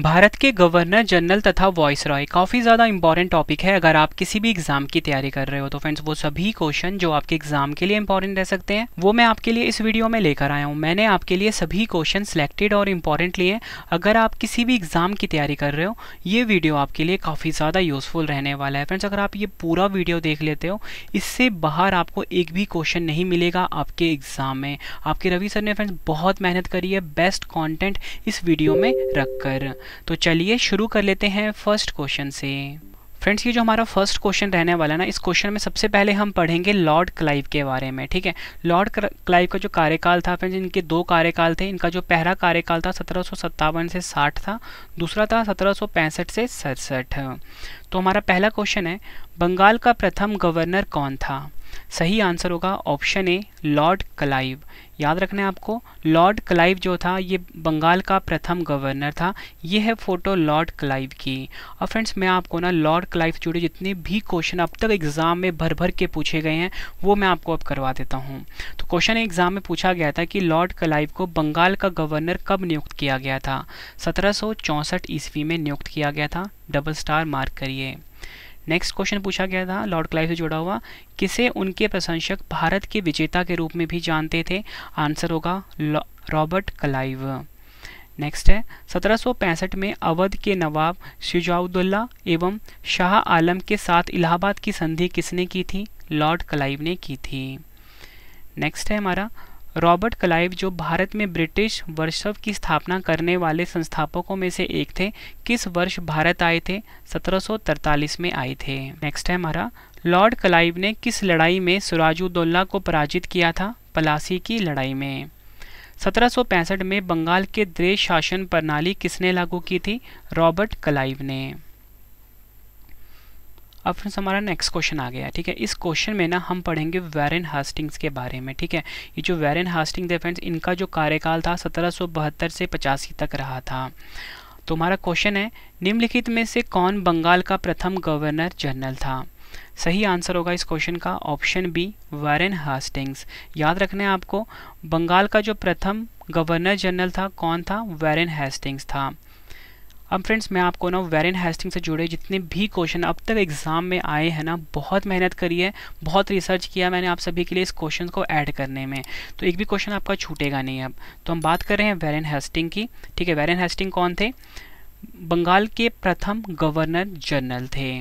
भारत के governor general तथा viceroy काफ़ी ज़्यादा इंपॉर्टेंट टॉपिक है अगर आप किसी भी एग्जाम की तैयारी कर रहे हो तो फ्रेंड्स वो सभी क्वेश्चन जो आपके एग्जाम के लिए इंपॉर्टेंट रह सकते हैं वो मैं आपके लिए इस वीडियो में लेकर आया हूँ मैंने आपके लिए सभी क्वेश्चन सिलेक्टेड और इंपॉर्टेंट लिए हैं अगर आप किसी भी एग्जाम की तैयारी कर रहे हो ये वीडियो आपके लिए काफ़ी ज़्यादा यूजफुल रहने वाला है फ्रेंड्स अगर आप ये पूरा वीडियो देख लेते हो इससे बाहर आपको एक भी क्वेश्चन नहीं मिलेगा आपके एग्जाम में आपके रवि सर ने फ्रेंड्स बहुत मेहनत करी है बेस्ट कॉन्टेंट इस वीडियो में रख कर तो चलिए शुरू कर लेते हैं फर्स्ट क्वेश्चन से फ्रेंड्स ये जो हमारा फर्स्ट क्वेश्चन रहने वाला है ना इस क्वेश्चन में सबसे पहले हम पढ़ेंगे लॉर्ड क्लाइव के बारे में ठीक है लॉर्ड क्लाइव का जो कार्यकाल था फ्रेंड्स इनके दो कार्यकाल थे इनका जो पहला कार्यकाल था सत्रह से साठ था दूसरा था सत्रह से सड़सठ तो हमारा पहला क्वेश्चन है बंगाल का प्रथम गवर्नर कौन था सही आंसर होगा ऑप्शन ए लॉर्ड क्लाइव याद रखना है आपको लॉर्ड क्लाइव जो था ये बंगाल का प्रथम गवर्नर था ये है फ़ोटो लॉर्ड क्लाइव की और फ्रेंड्स मैं आपको ना लॉर्ड क्लाइव जुड़े जितने भी क्वेश्चन अब तक एग्ज़ाम में भर भर के पूछे गए हैं वो मैं आपको अब करवा देता हूँ तो क्वेश्चन एग्ज़ाम में पूछा गया था कि लॉर्ड क्लाइव को बंगाल का गवर्नर कब नियुक्त किया गया था सत्रह ईस्वी में नियुक्त किया गया था डबल स्टार मार्क करिए नेक्स्ट क्वेश्चन पूछा गया था लॉर्ड क्लाइव से जुड़ा हुआ किसे उनके प्रशंसक भारत के विजेता के रूप में भी जानते थे आंसर होगा रॉबर्ट क्लाइव नेक्स्ट है सत्रह में अवध के नवाब शिजाउदुल्ला एवं शाह आलम के साथ इलाहाबाद की संधि किसने की थी लॉर्ड क्लाइव ने की थी नेक्स्ट है हमारा रॉबर्ट क्लाइव जो भारत में ब्रिटिश वर्षव की स्थापना करने वाले संस्थापकों में से एक थे किस वर्ष भारत आए थे 1743 में आए थे नेक्स्ट है हमारा लॉर्ड क्लाइव ने किस लड़ाई में सुराजुद्दौला को पराजित किया था पलासी की लड़ाई में 1765 में बंगाल के द्रेश शासन प्रणाली किसने लागू की थी रॉबर्ट क्लाइव ने अब फ्रेंड्स हमारा नेक्स्ट क्वेश्चन आ गया ठीक है इस क्वेश्चन में ना हम पढ़ेंगे वेरन हास्टिंग्स के बारे में ठीक है ये जो वेरन हास्टिंग थे फ्रेंड्स इनका जो कार्यकाल था सत्रह से पचासी तक रहा था तो हमारा क्वेश्चन है निम्नलिखित में से कौन बंगाल का प्रथम गवर्नर जनरल था सही आंसर होगा इस क्वेश्चन का ऑप्शन बी वारेन हास्टिंग्स याद रखना है आपको बंगाल का जो प्रथम गवर्नर जनरल था कौन था वारेन हास्टिंग्स था अब फ्रेंड्स मैं आपको ना वेरिन हेस्टिंग से जुड़े जितने भी क्वेश्चन अब तक एग्ज़ाम में आए हैं ना बहुत मेहनत करी है बहुत रिसर्च किया मैंने आप सभी के लिए इस क्वेश्चन को ऐड करने में तो एक भी क्वेश्चन आपका छूटेगा नहीं अब तो हम बात कर रहे हैं वेरिन हेस्टिंग की ठीक है वेरिन हेस्टिंग कौन थे बंगाल के प्रथम गवर्नर जनरल थे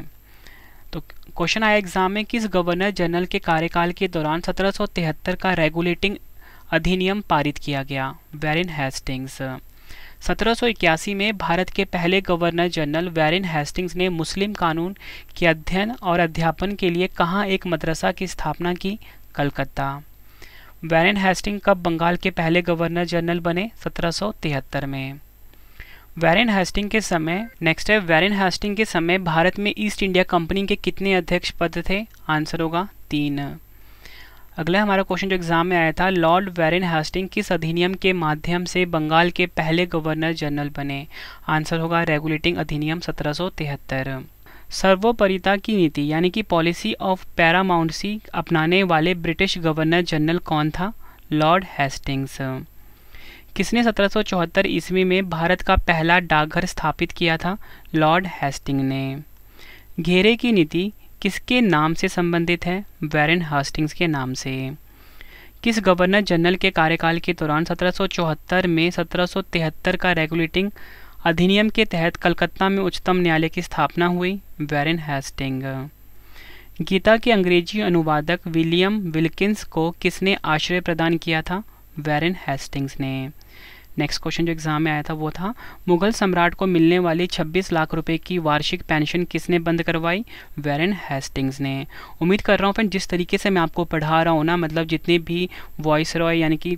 तो क्वेश्चन आया एग्जाम में किस गवर्नर जनरल के कार्यकाल के दौरान सत्रह का रेगुलेटिंग अधिनियम पारित किया गया वेरिन हेस्टिंग्स 1781 में भारत के पहले गवर्नर जनरल वैरिन हेस्टिंग्स ने मुस्लिम कानून के अध्ययन और अध्यापन के लिए कहाँ एक मदरसा की स्थापना की कलकत्ता वैरिन हेस्टिंग कब बंगाल के पहले गवर्नर जनरल बने 1773 में वैरिन हेस्टिंग के समय नेक्स्ट है वैरिन हेस्टिंग के समय भारत में ईस्ट इंडिया कंपनी के कितने अध्यक्ष पद थे आंसर होगा तीन अगला हमारा क्वेश्चन जो एग्जाम में आया था लॉर्ड वेरिन हेस्टिंग किस अधिनियम के माध्यम से बंगाल के पहले गवर्नर जनरल बने आंसर होगा रेगुलेटिंग अधिनियम सत्रह सर्वोपरिता की नीति यानी कि पॉलिसी ऑफ पैरामाउंटसी अपनाने वाले ब्रिटिश गवर्नर जनरल कौन था लॉर्ड हेस्टिंग्स किसने 1774 ईस्वी में भारत का पहला डाकघर स्थापित किया था लॉर्ड हेस्टिंग ने घेरे की नीति किसके नाम से संबंधित है वैरन हास्टिंग्स के नाम से किस गवर्नर जनरल के कार्यकाल के दौरान 1774 में 1773 का रेगुलेटिंग अधिनियम के तहत कलकत्ता में उच्चतम न्यायालय की स्थापना हुई वैरन हेस्टिंग गीता के अंग्रेजी अनुवादक विलियम विल्किंस को किसने आश्रय प्रदान किया था वैरन हेस्टिंग्स ने नेक्स्ट क्वेश्चन जो एग्जाम में आया था वो था मुगल सम्राट को मिलने वाली 26 लाख रुपए की वार्षिक पेंशन किसने बंद करवाई वेरन हेस्टिंग्स ने उम्मीद कर रहा हूँ फ्रेंड जिस तरीके से मैं आपको पढ़ा रहा हूँ ना मतलब जितने भी वॉइस रॉय यानी कि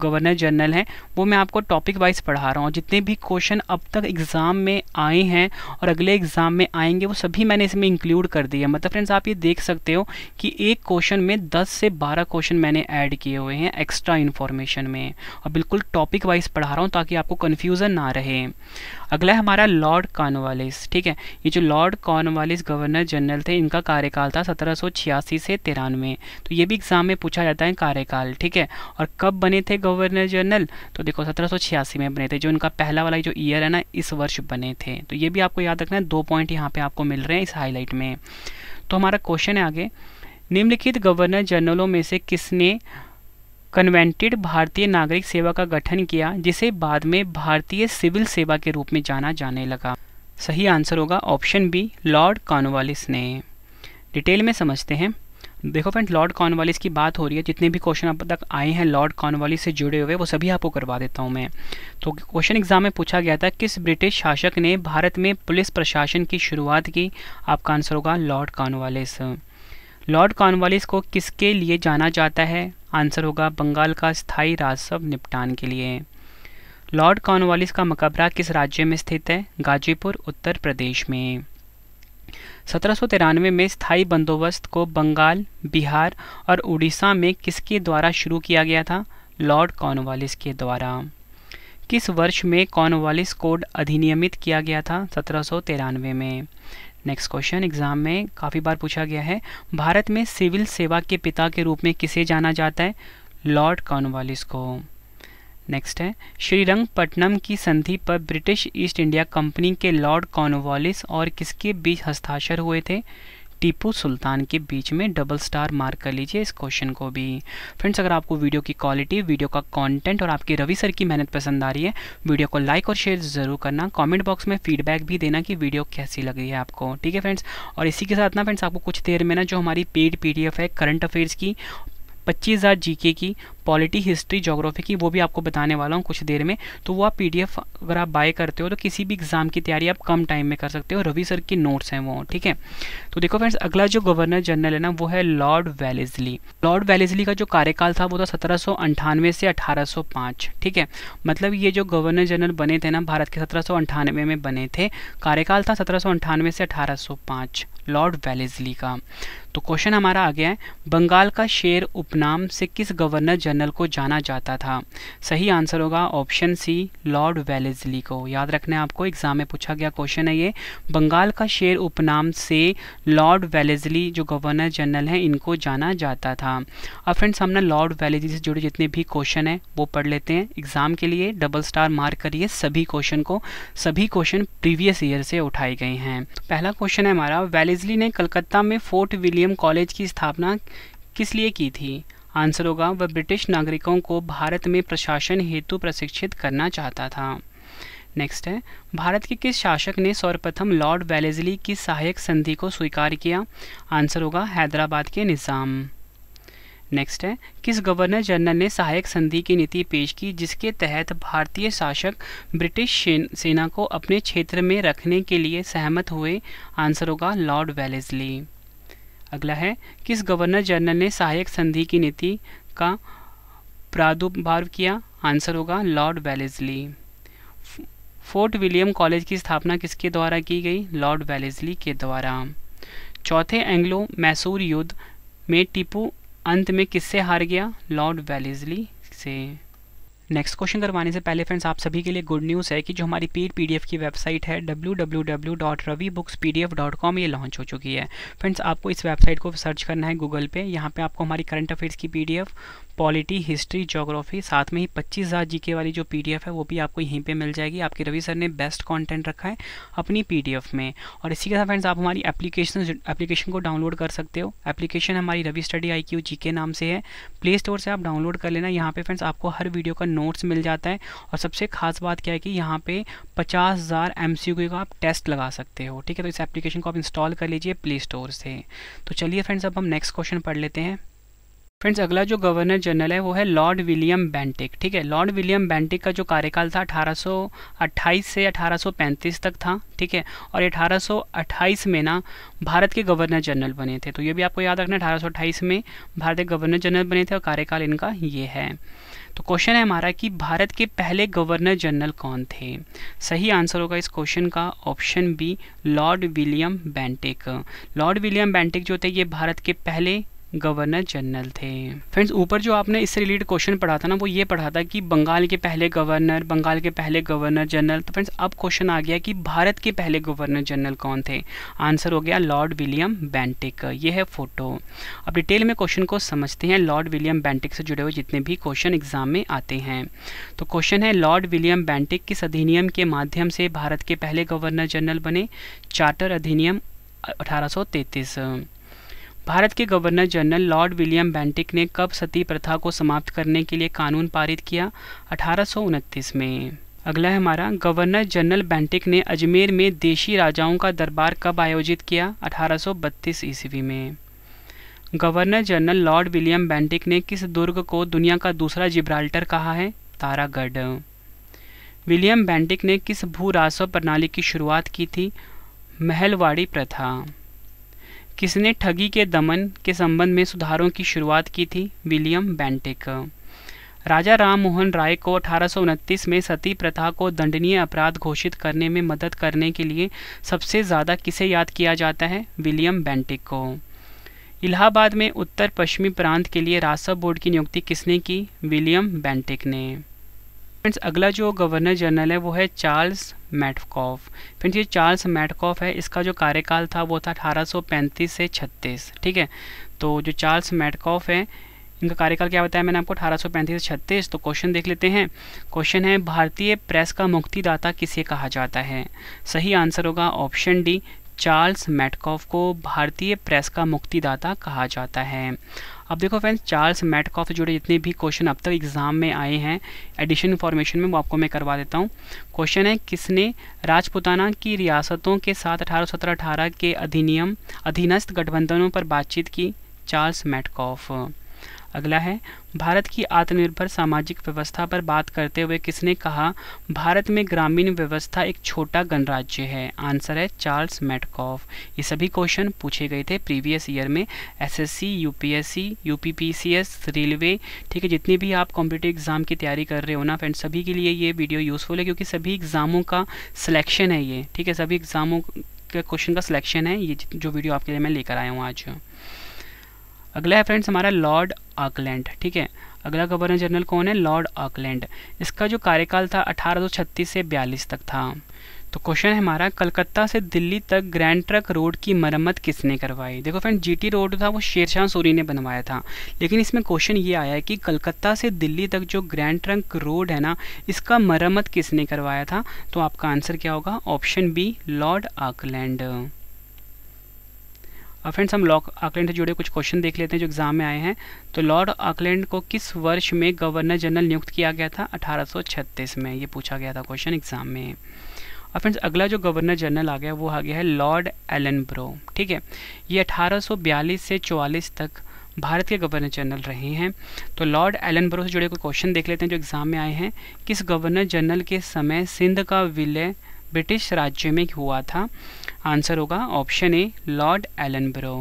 गवर्नर जनरल हैं वो मैं आपको टॉपिक वाइज पढ़ा रहा हूँ जितने भी क्वेश्चन अब तक एग्ज़ाम में आए हैं और अगले एग्ज़ाम में आएंगे वो सभी मैंने इसमें इंक्लूड कर दिए मतलब फ्रेंड्स आप ये देख सकते हो कि एक क्वेश्चन में 10 से 12 क्वेश्चन मैंने ऐड किए हुए हैं एक्स्ट्रा इन्फॉर्मेशन में और बिल्कुल टॉपिक वाइज पढ़ा रहा हूँ ताकि आपको कन्फ्यूज़न ना रहे अगला हमारा लॉर्ड कॉर्नवालिस ठीक है ये जो लॉर्ड कॉर्नवालिस गवर्नर जनरल थे इनका कार्यकाल था सत्रह से तिरानवे तो ये भी एग्जाम में पूछा जाता है कार्यकाल ठीक है और कब बने थे गवर्नर जनरल तो देखो सत्रह में बने थे जो इनका पहला वाला जो ईयर है ना इस वर्ष बने थे तो ये भी आपको याद रखना है दो पॉइंट यहाँ पे आपको मिल रहे हैं इस हाईलाइट में तो हमारा क्वेश्चन है आगे निम्नलिखित गवर्नर जनरलों में से किसने कन्वेंटेड भारतीय नागरिक सेवा का गठन किया जिसे बाद में भारतीय सिविल सेवा के रूप में जाना जाने लगा सही आंसर होगा ऑप्शन बी लॉर्ड कॉर्नवालिस ने डिटेल में समझते हैं देखो फ्रेंड लॉर्ड कॉर्नवालिस की बात हो रही है जितने भी क्वेश्चन अब तक आए हैं लॉर्ड कॉर्नवालिस से जुड़े हुए वो सभी आपको करवा देता हूँ मैं तो क्वेश्चन एग्जाम में पूछा गया था किस ब्रिटिश शासक ने भारत में पुलिस प्रशासन की शुरुआत की आपका आंसर होगा लॉर्ड कॉर्नवालिस लॉर्ड कॉर्नवालिस को किसके लिए जाना जाता है आंसर होगा बंगाल का स्थायी राजस्व निपटान के लिए लॉर्ड कॉर्नवालिस का मकबरा किस राज्य में स्थित है गाजीपुर उत्तर प्रदेश में सत्रह में स्थायी बंदोबस्त को बंगाल बिहार और उड़ीसा में किसके द्वारा शुरू किया गया था लॉर्ड कॉर्नवालिस के द्वारा किस वर्ष में कॉर्नवालिस कोड अधिनियमित किया गया था सत्रह में नेक्स्ट क्वेश्चन एग्जाम में काफ़ी बार पूछा गया है भारत में सिविल सेवा के पिता के रूप में किसे जाना जाता है लॉर्ड कॉर्नवालिस को नेक्स्ट है श्रीरंगपट्टनम की संधि पर ब्रिटिश ईस्ट इंडिया कंपनी के लॉर्ड कॉर्नवालिस और किसके बीच हस्ताक्षर हुए थे टीपू सुल्तान के बीच में डबल स्टार मार्क कर लीजिए इस क्वेश्चन को भी फ्रेंड्स अगर आपको वीडियो की क्वालिटी वीडियो का कंटेंट और आपकी रवि सर की मेहनत पसंद आ रही है वीडियो को लाइक और शेयर ज़रूर करना कमेंट बॉक्स में फीडबैक भी देना कि वीडियो कैसी लगी है आपको ठीक है फ्रेंड्स और इसी के साथ ना फ्रेंड्स आपको कुछ देर में ना जो हमारी पेड पी है करंट अफेयर्स की पच्चीस हज़ार जी की पॉलिटी हिस्ट्री जोग्राफी की वो भी आपको बताने वाला हूँ कुछ देर में तो वो आप पी अगर आप बाय करते हो तो किसी भी एग्ज़ाम की तैयारी आप कम टाइम में कर सकते हो रवि सर की नोट्स हैं वो ठीक है तो देखो फ्रेंड्स अगला जो गवर्नर जनरल है ना वो है लॉर्ड वेलेजली लॉर्ड वेलेजली का जो कार्यकाल था वो था सत्रह से अठारह ठीक है मतलब ये जो गवर्नर जनरल बने थे ना भारत के सत्रह में बने थे कार्यकाल था सत्रह से अठारह लॉर्ड वेलेजली का तो क्वेश्चन हमारा आ गया है बंगाल का शेर उपनाम से किस गवर्नर जनरल को जाना जाता था सही आंसर होगा ऑप्शन सी लॉर्ड वेलेजली को याद रखना है आपको एग्जाम में पूछा गया क्वेश्चन है ये बंगाल का शेर उपनाम से लॉर्ड वेलेजली जो गवर्नर जनरल हैं इनको जाना जाता था अब फ्रेंड्स हमने लॉर्ड वेलेजली से जुड़े जितने भी क्वेश्चन हैं वो पढ़ लेते हैं एग्जाम के लिए डबल स्टार मार्क करिए सभी क्वेश्चन को सभी क्वेश्चन प्रीवियस ईयर से उठाए गए हैं पहला क्वेश्चन है हमारा वेलेजली ने कलकत्ता में फोर्ट विलियम विलियम कॉलेज की स्थापना किस लिए की थी आंसर होगा वह ब्रिटिश नागरिकों को भारत में प्रशासन हेतु प्रशिक्षित करना चाहता था नेक्स्ट है भारत के किस शासक ने सर्वप्रथम लॉर्ड वेलेजली की सहायक संधि को स्वीकार किया आंसर होगा हैदराबाद के निज़ाम नेक्स्ट है किस गवर्नर जनरल ने सहायक संधि की नीति पेश की जिसके तहत भारतीय शासक ब्रिटिश सेना को अपने क्षेत्र में रखने के लिए सहमत हुए आंसर होगा लॉर्ड वेलेजली अगला है किस गवर्नर जनरल ने सहायक संधि की नीति का प्रादुर्भाव किया आंसर होगा Lord Wellesley Fort William college की स्थापना किसके द्वारा की गई लॉर्ड वेलेजली के द्वारा चौथे एंग्लो मैसूर युद्ध में टीपू अंत में किससे हार गया लॉर्ड वेलेजली से नेक्स्ट क्वेश्चन करवाने से पहले फ्रेंड्स आप सभी के लिए गुड न्यूज़ है कि जो हमारी पेड पी की वेबसाइट है डब्ल्यू ये लॉन्च हो चुकी है फ्रेंड्स आपको इस वेबसाइट को सर्च करना है गूगल पे यहाँ पे आपको हमारी करंट अफेयर्स की पी पॉलिटी हिस्ट्री जोग्राफी साथ में ही पच्चीस हज़ार जी वाली जो पी है वो भी आपको यहीं पर मिल जाएगी आपके रवि सर ने बेस्ट कॉन्टेंट रखा है अपनी पी में और इसी के साथ फ्रेंड्स आप हमारी एप्लीकेशन एप्लीकेशन को डाउनलोड कर सकते हो एप्लीकेशन हमारी रवि स्टडी आई क्यू नाम से है प्ले स्टोर से आप डाउनलोड कर लेना यहाँ पे फ्रेंड्स आपको हर वीडियो का नोट्स मिल जाता है और सबसे खास बात क्या है कि यहाँ पे 50,000 हज़ार एम का आप टेस्ट लगा सकते हो ठीक है तो इस एप्लीकेशन को आप इंस्टॉल कर लीजिए प्ले स्टोर से तो चलिए फ्रेंड्स अब हम नेक्स्ट क्वेश्चन पढ़ लेते हैं फ्रेंड्स अगला जो गवर्नर जनरल है वो है लॉर्ड विलियम बैंटिक ठीक है लॉर्ड विलियम बैंटिक का जो कार्यकाल था 1828 से 1835 तक था ठीक है और 1828 में ना भारत के गवर्नर जनरल बने थे तो ये भी आपको याद रखना 1828 में भारत के गवर्नर जनरल बने थे और कार्यकाल इनका ये है तो क्वेश्चन है हमारा कि भारत के पहले गवर्नर जनरल कौन थे सही आंसर होगा इस क्वेश्चन का option B Lord William Bentinck Lord William Bentinck जो थे ये भारत के पहले गवर्नर जनरल थे फ्रेंड्स ऊपर जो आपने इससे रिलेटेड क्वेश्चन पढ़ा था ना वो ये पढ़ा था कि बंगाल के पहले गवर्नर बंगाल के पहले गवर्नर जनरल तो फ्रेंड्स अब क्वेश्चन आ गया कि भारत के पहले गवर्नर जनरल कौन थे आंसर हो गया लॉर्ड विलियम बैंटिक ये है फोटो अब डिटेल में क्वेश्चन को समझते हैं लॉर्ड विलियम बैंटिक से जुड़े हुए जितने भी क्वेश्चन एग्जाम में आते हैं तो क्वेश्चन है लॉर्ड विलियम बैंटिक किस अधिनियम के माध्यम से भारत के पहले गवर्नर जनरल बने चार्टर अधिनियम अठारह भारत के governor general Lord William Bentinck ने कब सती प्रथा को समाप्त करने के लिए कानून पारित किया अठारह में अगला है हमारा गवर्नर जनरल बैंटिक ने अजमेर में देशी राजाओं का दरबार कब आयोजित किया 1832 ईस्वी में governor general Lord William Bentinck ने किस दुर्ग को दुनिया का दूसरा जिब्राल्टर कहा है तारागढ़ विलियम बैंटिक ने किस भू राजस्व प्रणाली की शुरुआत की थी महलवाड़ी प्रथा किसने ठगी के दमन के संबंध में सुधारों की शुरुआत की थी विलियम बैंटिक राजा राम मोहन राय को अठारह में सती प्रथा को दंडनीय अपराध घोषित करने में मदद करने के लिए सबसे ज़्यादा किसे याद किया जाता है विलियम बैंटिक को इलाहाबाद में उत्तर पश्चिमी प्रांत के लिए राजस्व बोर्ड की नियुक्ति किसने की विलियम बैंटिक ने फ्रेंड्स अगला जो गवर्नर जनरल है वो है चार्ल्स मैटकॉफ फ्रेंड्स ये चार्ल्स मैटकॉफ है इसका जो कार्यकाल था वो था 1835 से 36 ठीक है तो जो चार्ल्स मैटकॉफ है इनका कार्यकाल क्या बताया मैंने आपको 1835 से 36 तो क्वेश्चन देख लेते हैं क्वेश्चन है भारतीय प्रेस का मुक्तिदाता किसे कहा जाता है सही आंसर होगा ऑप्शन डी चार्ल्स मैटकॉफ को भारतीय प्रेस का मुक्तिदाता कहा जाता है अब देखो फ्रेंड्स चार्ल्स मैटकॉफ से जुड़े जितने भी क्वेश्चन अब तक एग्जाम में आए हैं एडिशन इन्फॉर्मेशन में वो आपको मैं करवा देता हूँ क्वेश्चन है किसने राजपुताना की रियासतों के साथ अठारह के अधिनियम अधीनस्थ गठबंधनों पर बातचीत की चार्ल्स मैटकॉफ अगला है भारत की आत्मनिर्भर सामाजिक व्यवस्था पर बात करते हुए किसने कहा भारत में ग्रामीण व्यवस्था एक छोटा गणराज्य है आंसर है चार्ल्स मेटकॉफ ये सभी क्वेश्चन पूछे गए थे प्रीवियस ईयर में एसएससी, यूपीएससी, यूपीपीसीएस, रेलवे ठीक है जितनी भी आप कॉम्पिटिव एग्ज़ाम की तैयारी कर रहे हो ना फ्रेंड सभी के लिए ये वीडियो यूज़फुल है क्योंकि सभी एग्ज़ामों का सिलेक्शन है ये ठीक है सभी एग्ज़ामों के क्वेश्चन का सिलेक्शन है ये जो वीडियो आपके लिए मैं लेकर आया हूँ आज अगला है फ्रेंड्स हमारा लॉर्ड आकलैंड ठीक है अगला गवर्नर जनरल कौन है लॉर्ड आकलैंड इसका जो कार्यकाल था अठारह से बयालीस तक था तो क्वेश्चन है हमारा कलकत्ता से दिल्ली तक ग्रैंड ट्रक रोड की मरम्मत किसने करवाई देखो फ्रेंड जीटी रोड था वो शेरशाह सूरी ने बनवाया था लेकिन इसमें क्वेश्चन ये आया है कि कलकत्ता से दिल्ली तक जो ग्रैंड ट्रंक रोड है ना इसका मरम्मत किसने करवाया था तो आपका आंसर क्या होगा option B Lord Auckland friends uh, हम लॉर्ड आकलैंड से जुड़े कुछ क्वेश्चन देख लेते हैं जो एग्जाम में आए हैं तो लॉर्ड आकलैंड को किस वर्ष में गवर्नर जनरल नियुक्त किया गया था 1836 में ये पूछा गया था क्वेश्चन एग्जाम में और uh, फ्रेंड्स अगला जो गवर्नर जनरल आ गया वो आ गया है लॉर्ड एलन ब्रो ठीक है ये अठारह से चौवालीस तक भारत के गवर्नर जनरल रहे हैं तो लॉर्ड एलन ब्रो से जुड़े कुछ क्वेश्चन देख लेते हैं जो एग्ज़ाम में आए हैं किस गवर्नर जनरल के समय सिंध का विलय ब्रिटिश राज्य में हुआ था आंसर होगा ऑप्शन ए लॉर्ड एलनब्रो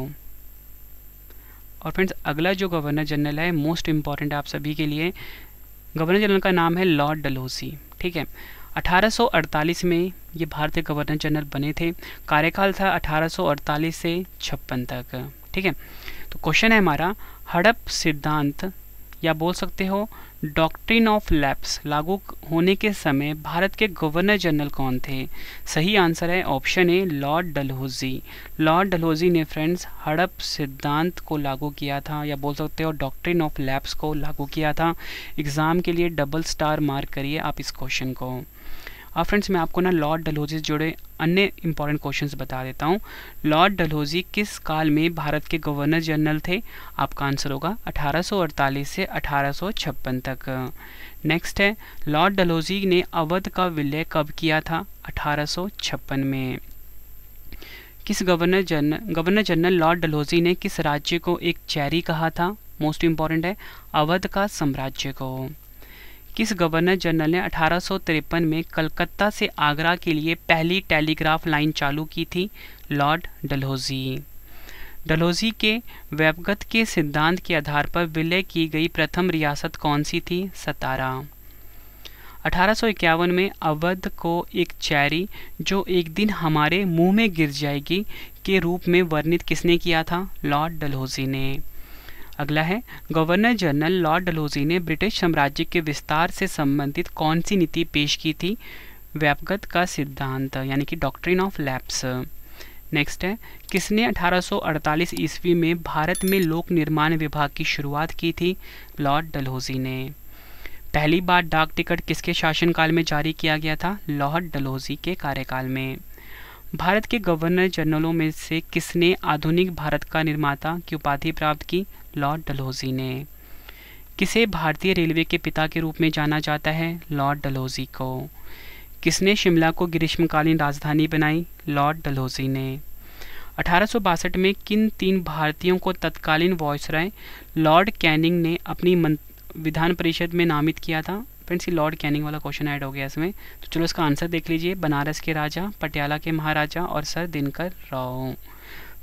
और फ्रेंड्स अगला जो गवर्नर जनरल है मोस्ट इम्पॉर्टेंट आप सभी के लिए गवर्नर जनरल का नाम है लॉर्ड डलहौसी ठीक है 1848 में ये भारतीय गवर्नर जनरल बने थे कार्यकाल था 1848 से छप्पन तक ठीक है तो क्वेश्चन है हमारा हड़प सिद्धांत या बोल सकते हो डॉक्ट्रिन ऑफ लैप्स लागू होने के समय भारत के गवर्नर जनरल कौन थे सही आंसर है option A Lord Dalhousie Lord Dalhousie ने फ्रेंड्स हड़प सिद्धांत को लागू किया था या बोल सकते हो डॉक्ट्रिन ऑफ लैप्स को लागू किया था एग्ज़ाम के लिए डबल स्टार मार्क करिए आप इस क्वेश्चन को अब फ्रेंड्स मैं आपको ना लॉर्ड डलहौजी से जुड़े अन्य इंपॉर्टेंट क्वेश्चंस बता देता हूँ लॉर्ड डलहौजी किस काल में भारत के गवर्नर जनरल थे आपका आंसर होगा 1848 से 1856 तक नेक्स्ट है लॉर्ड डलहौजी ने अवध का विलय कब किया था अठारह में किस governor general governor general Lord Dalhousie ने किस राज्य को एक चैरी कहा था मोस्ट इम्पॉर्टेंट है अवध का साम्राज्य को किस गवर्नर जनरल ने अठारह में कलकत्ता से आगरा के लिए पहली टेलीग्राफ लाइन चालू की थी लॉर्ड डलहौजी डलहौजी के व्यवगत के सिद्धांत के आधार पर विलय की गई प्रथम रियासत कौन सी थी सतारा अठारह में अवध को एक चैरी जो एक दिन हमारे मुंह में गिर जाएगी के रूप में वर्णित किसने किया था लॉर्ड डलहौजी ने अगला है गवर्नर जनरल लॉर्ड डलहौजी ने ब्रिटिश साम्राज्य के विस्तार से संबंधित कौन सी नीति पेश की थी व्यापगत का सिद्धांत यानी कि डॉक्ट्रिन ऑफ लैप्स नेक्स्ट है किसने 1848 ईस्वी में भारत में लोक निर्माण विभाग की शुरुआत की थी लॉर्ड डलहौजी ने पहली बार डाक टिकट किसके शासनकाल में जारी किया गया था लॉर्ड डलहौजी के कार्यकाल में भारत के गवर्नर जनरलों में से किसने आधुनिक भारत का निर्माता की उपाधि प्राप्त की लॉर्ड डलहौजी ने किसे भारतीय रेलवे के पिता के रूप में जाना जाता है लॉर्ड डलहौजी को किसने शिमला को ग्रीष्मकालीन राजधानी बनाई लॉर्ड डलहौजी ने अठारह में किन तीन भारतीयों को तत्कालीन वॉयसराय लॉर्ड कैनिंग ने अपनी विधान परिषद में नामित किया था फ्रेंड्स ये लॉर्ड कैनिंग वाला क्वेश्चन ऐड हो गया इसमें तो चलो इसका आंसर देख लीजिए बनारस के राजा पटियाला के महाराजा और सर दिनकर राव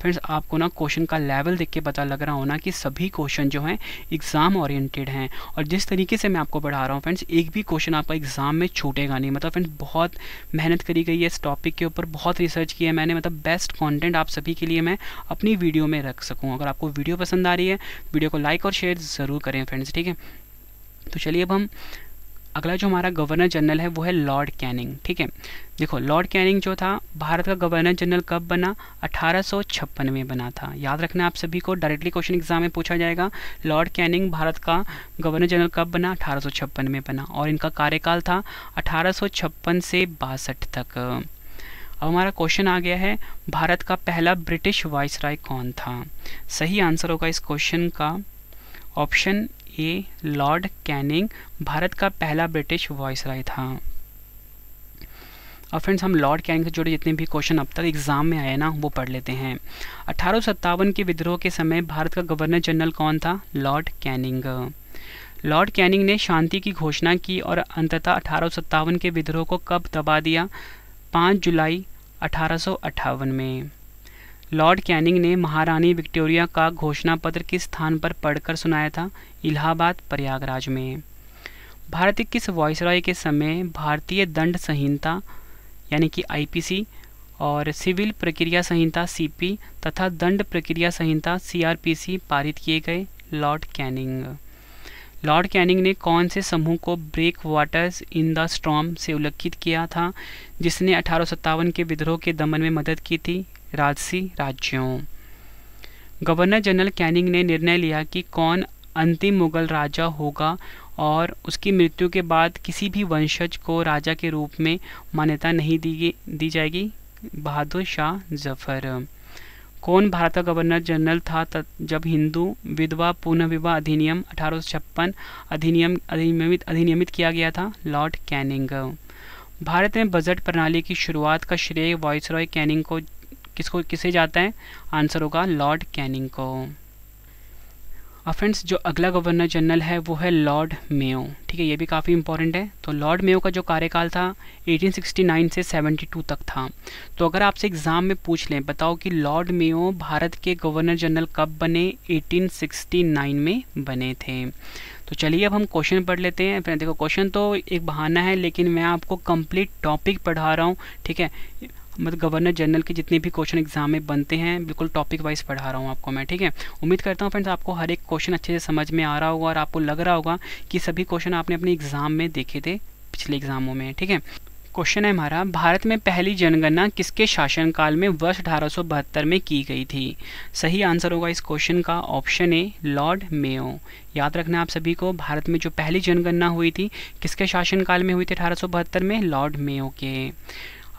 फ्रेंड्स आपको ना क्वेश्चन का लेवल देख के पता लग रहा हो ना कि सभी क्वेश्चन जो हैं एग्ज़ाम ओरिएंटेड हैं और जिस तरीके से मैं आपको पढ़ा रहा हूँ फ्रेंड्स एक भी क्वेश्चन आपका एग्ज़ाम में छूटेगा नहीं मतलब फ्रेंड्स बहुत मेहनत करी गई है इस टॉपिक के ऊपर बहुत रिसर्च किया है मैंने मतलब बेस्ट कॉन्टेंट आप सभी के लिए मैं अपनी वीडियो में रख सकूँ अगर आपको वीडियो पसंद आ रही है वीडियो को लाइक और शेयर ज़रूर करें फ्रेंड्स ठीक है तो चलिए अब हम अगला जो हमारा गवर्नर जनरल है वो है लॉर्ड कैनिंग ठीक है देखो लॉर्ड कैनिंग जो था भारत का गवर्नर जनरल कब बना अठारह में बना था याद रखना आप सभी को डायरेक्टली क्वेश्चन एग्जाम में पूछा जाएगा लॉर्ड कैनिंग भारत का गवर्नर जनरल कब बना अठारह में बना और इनका कार्यकाल था अठारह से बासठ तक अब हमारा क्वेश्चन आ गया है भारत का पहला ब्रिटिश वाइसराय कौन था सही आंसर होगा इस क्वेश्चन का option A Lord Canning Bharat का पहला ब्रिटिश राय था और फ्रेंड्स हम लॉर्ड कैनिंग से जुड़े जितने भी क्वेश्चन अब तक एग्जाम में आए ना वो पढ़ लेते हैं अठारह के विद्रोह के समय भारत का गवर्नर जनरल कौन था लॉर्ड कैनिंग लॉर्ड कैनिंग ने शांति की घोषणा की और अंततः अठारह के विद्रोह को कब दबा दिया 5 जुलाई अठारह में लॉर्ड कैनिंग ने महारानी विक्टोरिया का घोषणा पत्र किस स्थान पर पढ़कर सुनाया था इलाहाबाद प्रयागराज में भारत किस वॉयसराय के समय भारतीय दंड संहिता यानी कि आईपीसी और सिविल प्रक्रिया संहिता सीपी तथा दंड प्रक्रिया संहिता सीआरपीसी पारित किए गए लॉर्ड कैनिंग लॉर्ड कैनिंग ने कौन से समूह को breakwaters in the storm से उल्लिखित किया था जिसने अठारह के विद्रोह के दमन में मदद की थी राजसी राज्यों गवर्नर जनरल कैनिंग ने निर्णय लिया कि कौन अंतिम मुगल राजा होगा और उसकी मृत्यु के बाद किसी भी वंशज को राजा के रूप में मान्यता नहीं दी दी जाएगी बहादुर शाह जफर कौन भारत का गवर्नर जनरल था जब हिंदू विधवा पुनः विवाह अधिनियम अठारह अधिनियम अधिनियमित अधिनियमित किया गया था लॉर्ड कैनिंग भारत में बजट प्रणाली की शुरुआत का श्रेय वॉइसरॉय कैनिंग को किसको किसे जाता है आंसर होगा लॉर्ड कैनिंग को और फ्रेंड्स जो अगला गवर्नर जनरल है वो है लॉर्ड मेयो ठीक है ये भी काफ़ी इंपॉर्टेंट है तो लॉर्ड मेयो का जो कार्यकाल था 1869 से 72 तक था तो अगर आपसे एग्ज़ाम में पूछ लें बताओ कि लॉर्ड मेयो भारत के गवर्नर जनरल कब बने 1869 में बने थे तो चलिए अब हम क्वेश्चन पढ़ लेते हैं फिर देखो क्वेश्चन तो एक बहाना है लेकिन मैं आपको कंप्लीट टॉपिक पढ़ा रहा हूँ ठीक है मतलब गवर्नर जनरल के जितने भी क्वेश्चन एग्जाम में बनते हैं बिल्कुल टॉपिक वाइज पढ़ा रहा हूँ आपको मैं ठीक है उम्मीद करता हूँ फ्रेंड्स आपको हर एक क्वेश्चन अच्छे से समझ में आ रहा होगा और आपको लग रहा होगा कि सभी क्वेश्चन आपने अपने एग्जाम में देखे थे पिछले एग्जामों में ठीक है क्वेश्चन है हमारा भारत में पहली जनगणना किसके शासनकाल में वर्ष अठारह में की गई थी सही आंसर होगा इस क्वेश्चन का ऑप्शन ए लॉर्ड मेयो याद रखना आप सभी को भारत में जो पहली जनगणना हुई थी किसके शासनकाल में हुई थी अठारह में लॉर्ड मेयो के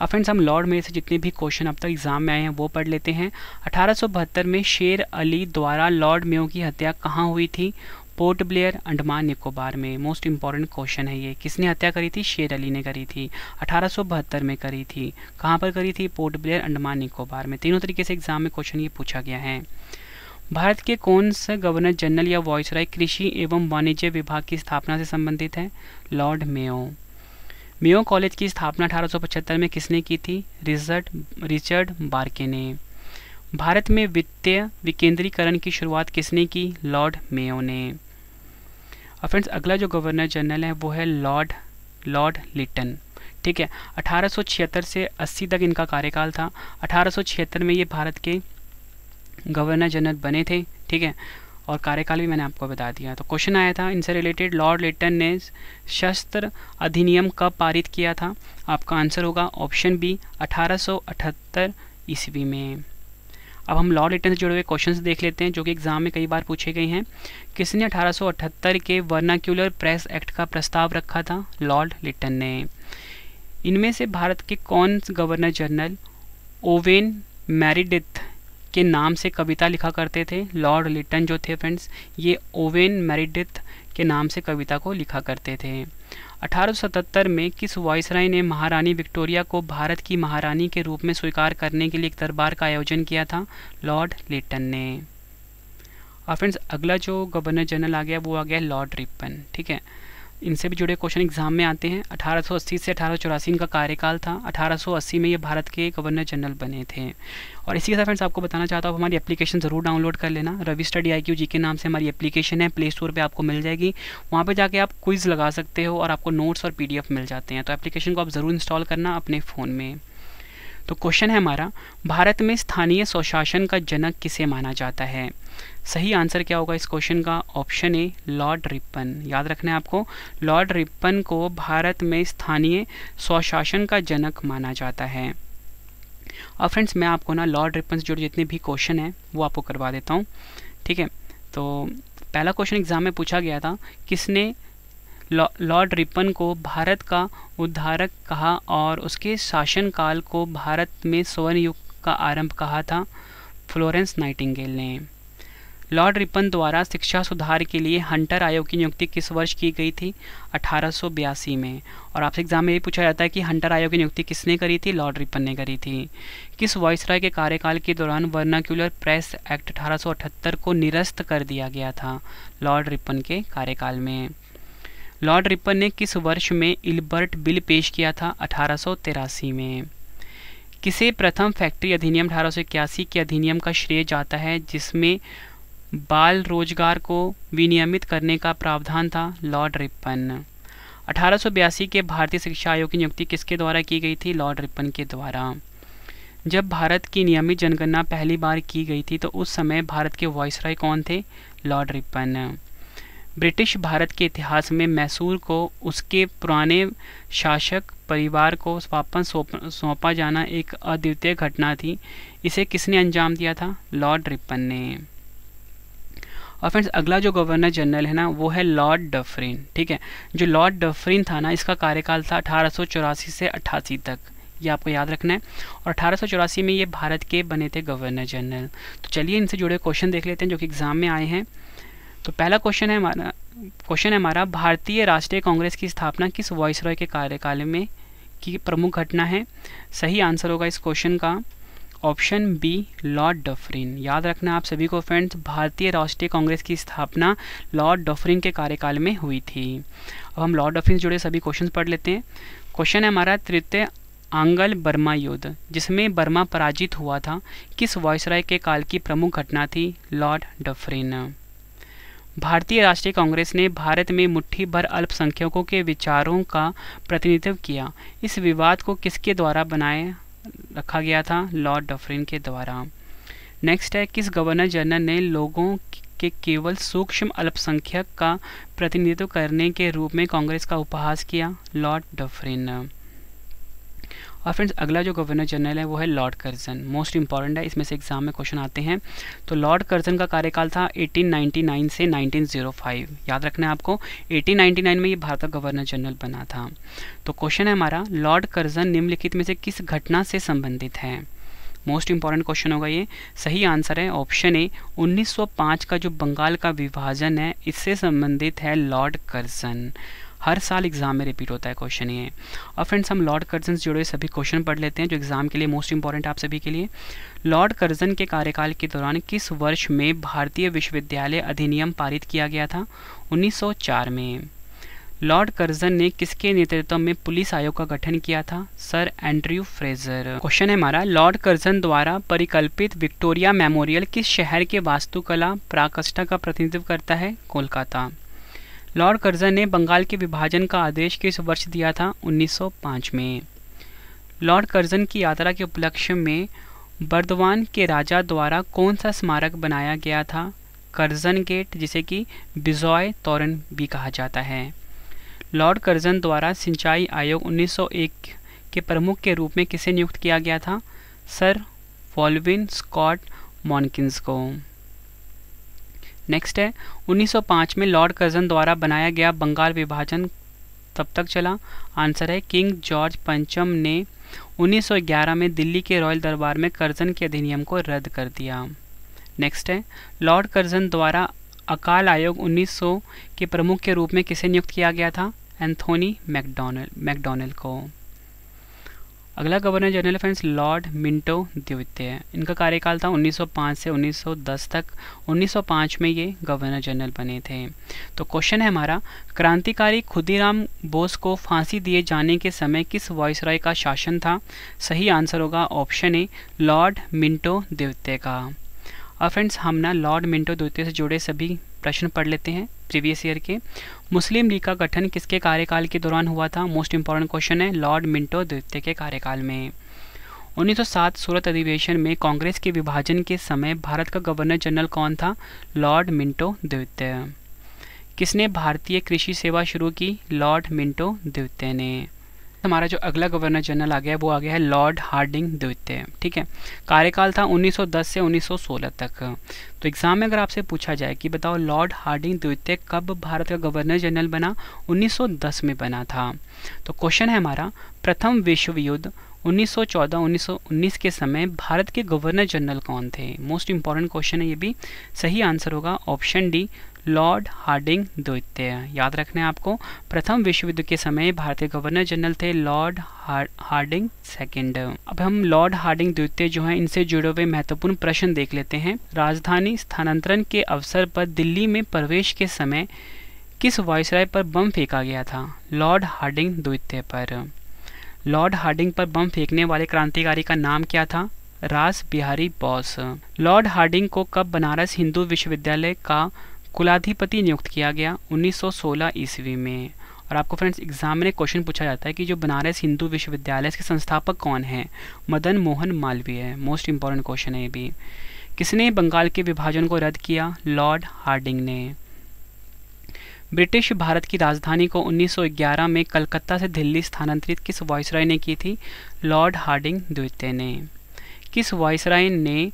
अब फ्रेंड्स हम लॉर्ड मेयर से जितने भी क्वेश्चन अब तक एग्जाम में आए हैं वो पढ़ लेते हैं अठारह में शेर अली द्वारा लॉर्ड मेयो की हत्या कहाँ हुई थी पोर्ट ब्लेयर अंडमान निकोबार में मोस्ट इंपॉर्टेंट क्वेश्चन है ये किसने हत्या करी थी शेर अली ने करी थी अठारह में करी थी कहाँ पर करी थी पोर्ट ब्लेयर अंडमान निकोबार में तीनों तरीके से एग्जाम में क्वेश्चन ये पूछा गया है भारत के कौन से गवर्नर जनरल या वॉइस कृषि एवं वाणिज्य विभाग की स्थापना से संबंधित है लॉर्ड मेयो मेयो कॉलेज की स्थापना अठारह में किसने की थी रिजर्ट रिचर्ड बार्के ने भारत में वित्तीय विकेंद्रीकरण की शुरुआत किसने की लॉर्ड मेयो ने और फ्रेंड्स अगला जो गवर्नर जनरल है वो है लॉर्ड लॉर्ड लिटन ठीक है अठारह से 80 तक इनका कार्यकाल था अठारह में ये भारत के गवर्नर जनरल बने थे ठीक है और कार्यकाल भी मैंने आपको बता दिया तो क्वेश्चन आया था इनसे रिलेटेड लॉर्ड लिटन ने शस्त्र अधिनियम कब पारित किया था आपका आंसर होगा ऑप्शन बी 1878 ईस्वी में अब हम लॉर्ड लिटन से जुड़े हुए क्वेश्चंस देख लेते हैं जो कि एग्जाम में कई बार पूछे गए हैं किसने 1878 के वर्नाक्यूलर प्रेस एक्ट का प्रस्ताव रखा था लॉर्ड लिटन ने इनमें से भारत के कौन गवर्नर जनरल ओवेन मैरिडिथ के नाम से कविता लिखा करते थे लॉर्ड लिटन जो थे फ्रेंड्स ये ओवेन मेरिडिथ के नाम से कविता को लिखा करते थे 1877 में किस वॉयसराय ने महारानी विक्टोरिया को भारत की महारानी के रूप में स्वीकार करने के लिए एक दरबार का आयोजन किया था लॉर्ड लिटन ने और फ्रेंड्स अगला जो गवर्नर जनरल आ गया वो आ गया लॉर्ड रिपन ठीक है इनसे भी जुड़े क्वेश्चन एग्जाम में आते हैं 1880 से अठारह इनका कार्यकाल था 1880 में ये भारत के गवर्नर जनरल बने थे और इसी के साथ फ्रेंड्स आपको बताना चाहता हूँ हमारी एप्लीकेशन ज़रूर डाउनलोड कर लेना Ravi study I Q G के नाम से हमारी एप्लीकेशन है प्ले स्टोर पर आपको मिल जाएगी वहाँ पर जाके आप क्विज़ लगा सकते हो और आपको नोट्स और पी मिल जाते हैं तो एप्लीकेशन को आप ज़रूर इंस्टॉल करना अपने फ़ोन में तो क्वेश्चन है हमारा भारत में स्थानीय स्वशासन का जनक किसे माना जाता है सही आंसर क्या होगा इस क्वेश्चन का ऑप्शन ए लॉर्ड रिपन याद रखना है आपको लॉर्ड रिपन को भारत में स्थानीय स्वशासन का जनक माना जाता है और फ्रेंड्स मैं आपको ना लॉर्ड रिपन से जुड़े जितने भी क्वेश्चन हैं वो आपको करवा देता हूँ ठीक है तो पहला क्वेश्चन एग्जाम में पूछा गया था किसने लॉर्ड रिपन को भारत का उद्धारक कहा और उसके शासनकाल को भारत में स्वर्ण युग का आरंभ कहा था फ्लोरेंस नाइटिंगेल ने लॉर्ड रिपन द्वारा शिक्षा सुधार के लिए हंटर आयोग की नियुक्ति किस वर्ष की गई थी अठारह में और आपसे एग्जाम में ये पूछा जाता है कि हंटर आयोग की नियुक्ति किसने करी थी लॉर्ड रिपन ने करी थी किस वायसराय के कार्यकाल के दौरान वर्नाक्यूलर प्रेस एक्ट अठारह को निरस्त कर दिया गया था लॉर्ड रिपन के कार्यकाल में लॉर्ड रिपन ने किस वर्ष में इलबर्ट बिल पेश किया था अठारह में किसे प्रथम फैक्ट्री अधिनियम अठारह के अधिनियम का श्रेय जाता है जिसमें बाल रोजगार को विनियमित करने का प्रावधान था लॉर्ड रिपन 1882 के भारतीय शिक्षा आयोग की नियुक्ति किसके द्वारा की गई थी लॉर्ड रिपन के द्वारा जब भारत की नियमित जनगणना पहली बार की गई थी तो उस समय भारत के वॉइस कौन थे लॉर्ड रिपन ब्रिटिश भारत के इतिहास में मैसूर को उसके पुराने शासक परिवार को वापस सौंपा जाना एक अद्वितीय घटना थी इसे किसने अंजाम दिया था लॉर्ड रिपन ने और फ्रेंड्स अगला जो गवर्नर जनरल है ना वो है लॉर्ड डफरिन ठीक है जो लॉर्ड डफरिन था ना इसका कार्यकाल था अठारह से अट्ठासी तक ये आपको याद रखना है और अठारह में ये भारत के बने थे गवर्नर जनरल तो चलिए इनसे जुड़े क्वेश्चन देख लेते हैं जो कि एग्ज़ाम में आए हैं तो पहला क्वेश्चन है हमारा क्वेश्चन है हमारा भारतीय राष्ट्रीय कांग्रेस की स्थापना किस वॉइस रॉय के कार्यकाल में की प्रमुख घटना है सही आंसर होगा इस क्वेश्चन का ऑप्शन बी लॉर्ड डफरिन याद रखना आप सभी को फ्रेंड्स भारतीय राष्ट्रीय कांग्रेस की स्थापना लॉर्ड डफरिन के कार्यकाल में हुई थी अब हम लॉर्ड डफरिन से जुड़े सभी क्वेश्चन पढ़ लेते हैं क्वेश्चन है हमारा तृतीय आंगल बर्मा युद्ध जिसमें बर्मा पराजित हुआ था किस वॉयसराय के काल की प्रमुख घटना थी लॉर्ड डफरिन भारतीय राष्ट्रीय कांग्रेस ने भारत में मुट्ठी भर अल्पसंख्यकों के विचारों का प्रतिनिधित्व किया इस विवाद को किसके द्वारा बनाया रखा गया था लॉर्ड डफरिन के द्वारा नेक्स्ट है किस गवर्नर जनरल ने लोगों के केवल सूक्ष्म अल्पसंख्यक का प्रतिनिधित्व करने के रूप में कांग्रेस का उपहास किया लॉर्ड डफरिन और फ्रेंड्स अगला जो गवर्नर जनरल है वो है लॉर्ड कर्जन मोस्ट इंपॉर्टेंट है इसमें से एग्जाम में क्वेश्चन आते हैं तो लॉर्ड कर्जन का कार्यकाल था 1899 से 1905 याद रखना है आपको 1899 में ये भारत का गवर्नर जनरल बना था तो क्वेश्चन है हमारा लॉर्ड कर्जन निम्नलिखित में से किस घटना से संबंधित है मोस्ट इंपॉर्टेंट क्वेश्चन होगा ये सही आंसर है ऑप्शन ए 1905 का जो बंगाल का विभाजन है इससे संबंधित है लॉर्ड कर्जन हर साल एग्जाम में रिपीट होता है क्वेश्चन ये और फ्रेंड्स हम लॉर्ड कर्जन से जुड़े सभी क्वेश्चन पढ़ लेते हैं जो एग्जाम के लिए मोस्ट इंपॉर्टेंट आप सभी के लिए लॉर्ड कर्जन के कार्यकाल के दौरान किस वर्ष में भारतीय विश्वविद्यालय अधिनियम पारित किया गया था उन्नीस में लॉर्ड कर्जन ने किसके नेतृत्व में पुलिस आयोग का गठन किया था सर एंड्रयू फ्रेजर क्वेश्चन है हमारा लॉर्ड कर्जन द्वारा परिकल्पित विक्टोरिया मेमोरियल किस शहर के वास्तुकला प्राकष्ठा का प्रतिनिधित्व करता है कोलकाता लॉर्ड कर्जन ने बंगाल के विभाजन का आदेश किस वर्ष दिया था 1905 में लॉर्ड कर्जन की यात्रा के उपलक्ष्य में बर्दवान के राजा द्वारा कौन सा स्मारक बनाया गया था कर्जन गेट जिसे कि बिजॉय तोरण भी कहा जाता है लॉर्ड कर्जन द्वारा सिंचाई आयोग 1901 के प्रमुख के रूप में किसे नियुक्त किया गया था सर वॉलविन स्कॉट मॉनकिंस को नेक्स्ट है 1905 में लॉर्ड कर्जन द्वारा बनाया गया बंगाल विभाजन तब तक चला आंसर है किंग जॉर्ज पंचम ने 1911 में दिल्ली के रॉयल दरबार में कर्जन के अधिनियम को रद्द कर दिया नेक्स्ट है लॉर्ड कर्जन द्वारा अकाल आयोग 1900 के प्रमुख के रूप में किसे नियुक्त किया गया था एंथोनी मैकडोनल्ड मैकडोनल्ड को अगला governor general friends Lord Minto द्वितीय है इनका कार्यकाल था 1905 से 1910 तक 1905 में ये गवर्नर जनरल बने थे तो क्वेश्चन है हमारा क्रांतिकारी खुदीराम बोस को फांसी दिए जाने के समय किस वॉइसराय का शासन था सही आंसर होगा ऑप्शन ए लॉर्ड मिंटो द्वितीय का और फ्रेंड्स हम ना लॉर्ड मिंटो द्वितीय से जुड़े सभी प्रश्न पढ़ लेते हैं प्रीवियस ईयर के मुस्लिम लीग का गठन किसके कार्यकाल के दौरान हुआ था मोस्ट इंपॉर्टेंट क्वेश्चन है लॉर्ड मिंटो द्वितीय के कार्यकाल में 1907 सूरत अधिवेशन में कांग्रेस के विभाजन के समय भारत का गवर्नर जनरल कौन था लॉर्ड मिंटो द्वितीय किसने भारतीय कृषि सेवा शुरू की लॉर्ड मिंटो द्वितीय ने हमारा जो अगला गवर्नर जनरल आ गया है वो आ गया है लॉर्ड हार्डिंग द्वितीय ठीक है कार्यकाल था 1910 से 1916 तक तो एग्ज़ाम में अगर आपसे पूछा जाए कि बताओ लॉर्ड हार्डिंग द्वितीय कब भारत का गवर्नर जनरल बना 1910 में बना था तो क्वेश्चन है हमारा प्रथम विश्व युद्ध 1914-1919 के समय भारत के गवर्नर जनरल कौन थे मोस्ट इंपॉर्टेंट क्वेश्चन है ये भी सही आंसर होगा ऑप्शन डी लॉर्ड हार्डिंग द्वितीय याद रखना है आपको प्रथम विश्व युद्ध के समय भारतीय गवर्नर जनरल थे लॉर्ड हार्डिंग सेकंड अब हम लॉर्ड हार्डिंग द्वितीय जो है इनसे जुड़े हुए महत्वपूर्ण प्रश्न देख लेते हैं राजधानी स्थानांतरण के अवसर पर दिल्ली में प्रवेश के समय किस वायसराय पर बम फेंका गया था लॉर्ड हार्डिंग द्वितीय पर लॉर्ड हार्डिंग पर बम फेंकने वाले क्रांतिकारी का नाम क्या था रास बिहारी बॉस लॉर्ड हार्डिंग को कब बनारस हिंदू विश्वविद्यालय का कुलाधिपति नियुक्त किया गया 1916 ईस्वी में और आपको फ्रेंड्स एग्जाम में क्वेश्चन पूछा जाता है कि जो बनारस हिंदू विश्वविद्यालय इसके संस्थापक कौन हैं मदन मोहन मालवीय है मोस्ट इंपॉर्टेंट क्वेश्चन है ये भी किसने बंगाल के विभाजन को रद्द किया लॉर्ड हार्डिंग ने ब्रिटिश भारत की राजधानी को 1911 में कलकत्ता से दिल्ली स्थानांतरित किस वॉयसराय ने की थी लॉर्ड हार्डिंग द्वितीय ने किस वॉयसराय ने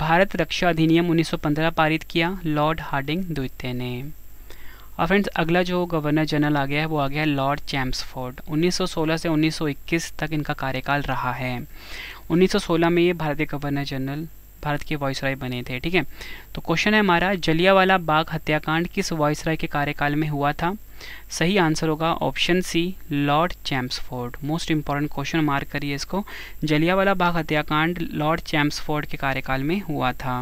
भारत रक्षा अधिनियम 1915 पारित किया लॉर्ड हार्डिंग द्वितीय ने और फ्रेंड्स अगला जो गवर्नर जनरल आ गया है वो आ गया है लॉर्ड चैम्सफोर्ड 1916 से 1921 तक इनका कार्यकाल रहा है 1916 में ये भारतीय गवर्नर जनरल भारत के वॉइसराय बने थे ठीक है तो क्वेश्चन है हमारा जलियावाला बाग हत्याकांड किस वॉइसराय के कार्यकाल में हुआ था सही आंसर होगा option C Lord Chelmsford most important question mark करिए इसको जलियावाला बाग हत्याकांड लॉर्ड चैम्सफोर्ड के कार्यकाल में हुआ था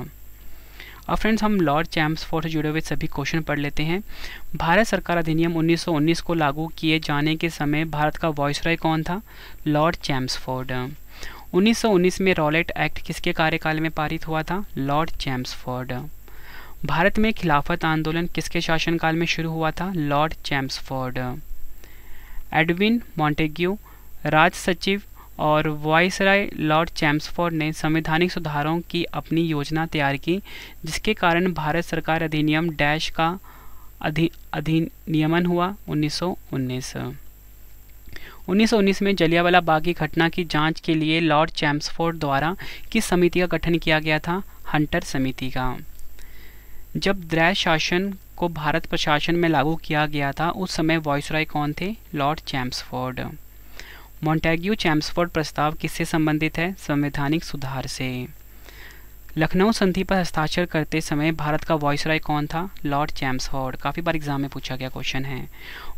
अब फ्रेंड्स हम लॉर्ड चैम्सफोर्ड से जुड़े हुए सभी क्वेश्चन पढ़ लेते हैं भारत सरकार अधिनियम 1919 को लागू किए जाने के समय भारत का वॉइसराय कौन था लॉर्ड चैम्सफोर्ड 1919 में रॉलेट एक्ट किसके कार्यकाल में पारित हुआ था लॉर्ड चैम्सफोर्ड भारत में खिलाफत आंदोलन किसके शासनकाल में शुरू हुआ था लॉर्ड चैम्सफोर्ड एडविन मॉन्टेग्यू राज सचिव और वाइसराय लॉर्ड चैम्सफोर्ड ने संवैधानिक सुधारों की अपनी योजना तैयार की जिसके कारण भारत सरकार अधिनियम डैश का अधि अधिनियमन हुआ 1919 1919 में जलियावाला बाग की घटना की जांच के लिए लॉर्ड चैम्सफोर्ड द्वारा किस समिति का गठन किया गया था हंटर समिति का जब द्रैश शासन को भारत प्रशासन में लागू किया गया था उस समय वॉइसराय कौन थे लॉर्ड चैम्सफोर्ड मॉन्टेग्यू चैम्सफोर्ड प्रस्ताव किससे संबंधित है संवैधानिक सुधार से लखनऊ संधि पर हस्ताक्षर करते समय भारत का वॉइस रॉय कौन था लॉर्ड चैम्सफोर्ड काफ़ी बार एग्जाम में पूछा गया क्वेश्चन है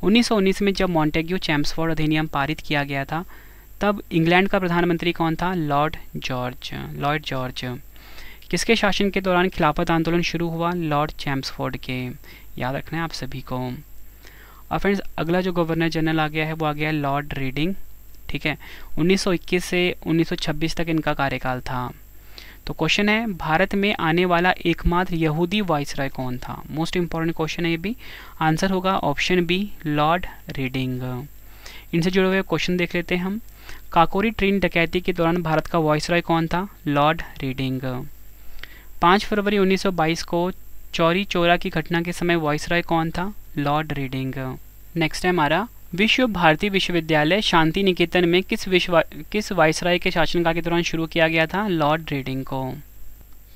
1919 में जब मॉन्टेग्यू चैम्सफोर्ड अधिनियम पारित किया गया था तब इंग्लैंड का प्रधानमंत्री कौन था लॉर्ड जॉर्ज लॉर्ड जॉर्ज किसके शासन के दौरान खिलाफत आंदोलन शुरू हुआ लॉर्ड चैम्सफोर्ड के याद रखना है आप सभी को और फ्रेंड्स अगला जो गवर्नर जनरल आ गया है वो आ गया लॉर्ड रीडिंग ठीक है 1921 से 1926 तक इनका कार्यकाल था तो क्वेश्चन है भारत में आने वाला एकमात्र यहूदी वाइसराय कौन था मोस्ट इंपॉर्टेंट क्वेश्चन है ये भी आंसर होगा ऑप्शन बी लॉर्ड रीडिंग इनसे जुड़े हुए क्वेश्चन देख लेते हैं हम काकोरी ट्रेन डकैती के दौरान भारत का राय कौन था लॉर्ड रीडिंग पाँच फरवरी 1922 को चौरी चौरा की घटना के समय राय कौन था लॉर्ड रीडिंग नेक्स्ट है हमारा विश्व भारती विश्वविद्यालय शांति निकेतन में किस विश्व किस वायसराय के शासनकाल के दौरान शुरू किया गया था लॉर्ड रेडिंग को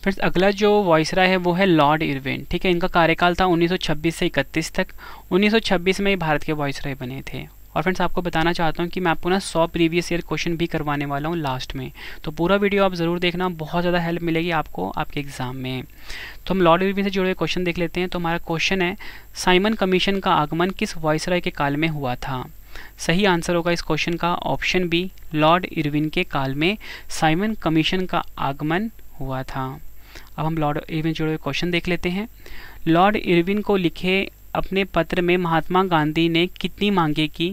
फिर अगला जो वायसराय है वो है लॉर्ड इरविन ठीक है इनका कार्यकाल था 1926 से 31 तक 1926 में ही भारत के वायसराय बने थे और फ्रेंड्स आपको बताना चाहता हूँ कि मैं आपको ना सौ प्रीवियस ईयर क्वेश्चन भी करवाने वाला हूँ लास्ट में तो पूरा वीडियो आप ज़रूर देखना बहुत ज़्यादा हेल्प मिलेगी आपको आपके एग्ज़ाम में तो हम लॉर्ड इरविन से जुड़े हुए क्वेश्चन देख लेते हैं तो हमारा क्वेश्चन है साइमन कमीशन का आगमन किस वॉइसराय के काल में हुआ था सही आंसर होगा इस क्वेश्चन का ऑप्शन बी लॉर्ड इरविन के काल में साइमन कमीशन का आगमन हुआ था अब हम लॉर्ड इरविन जुड़े हुए क्वेश्चन देख लेते हैं लॉर्ड इरविन को लिखे अपने पत्र में महात्मा गांधी ने कितनी मांगे की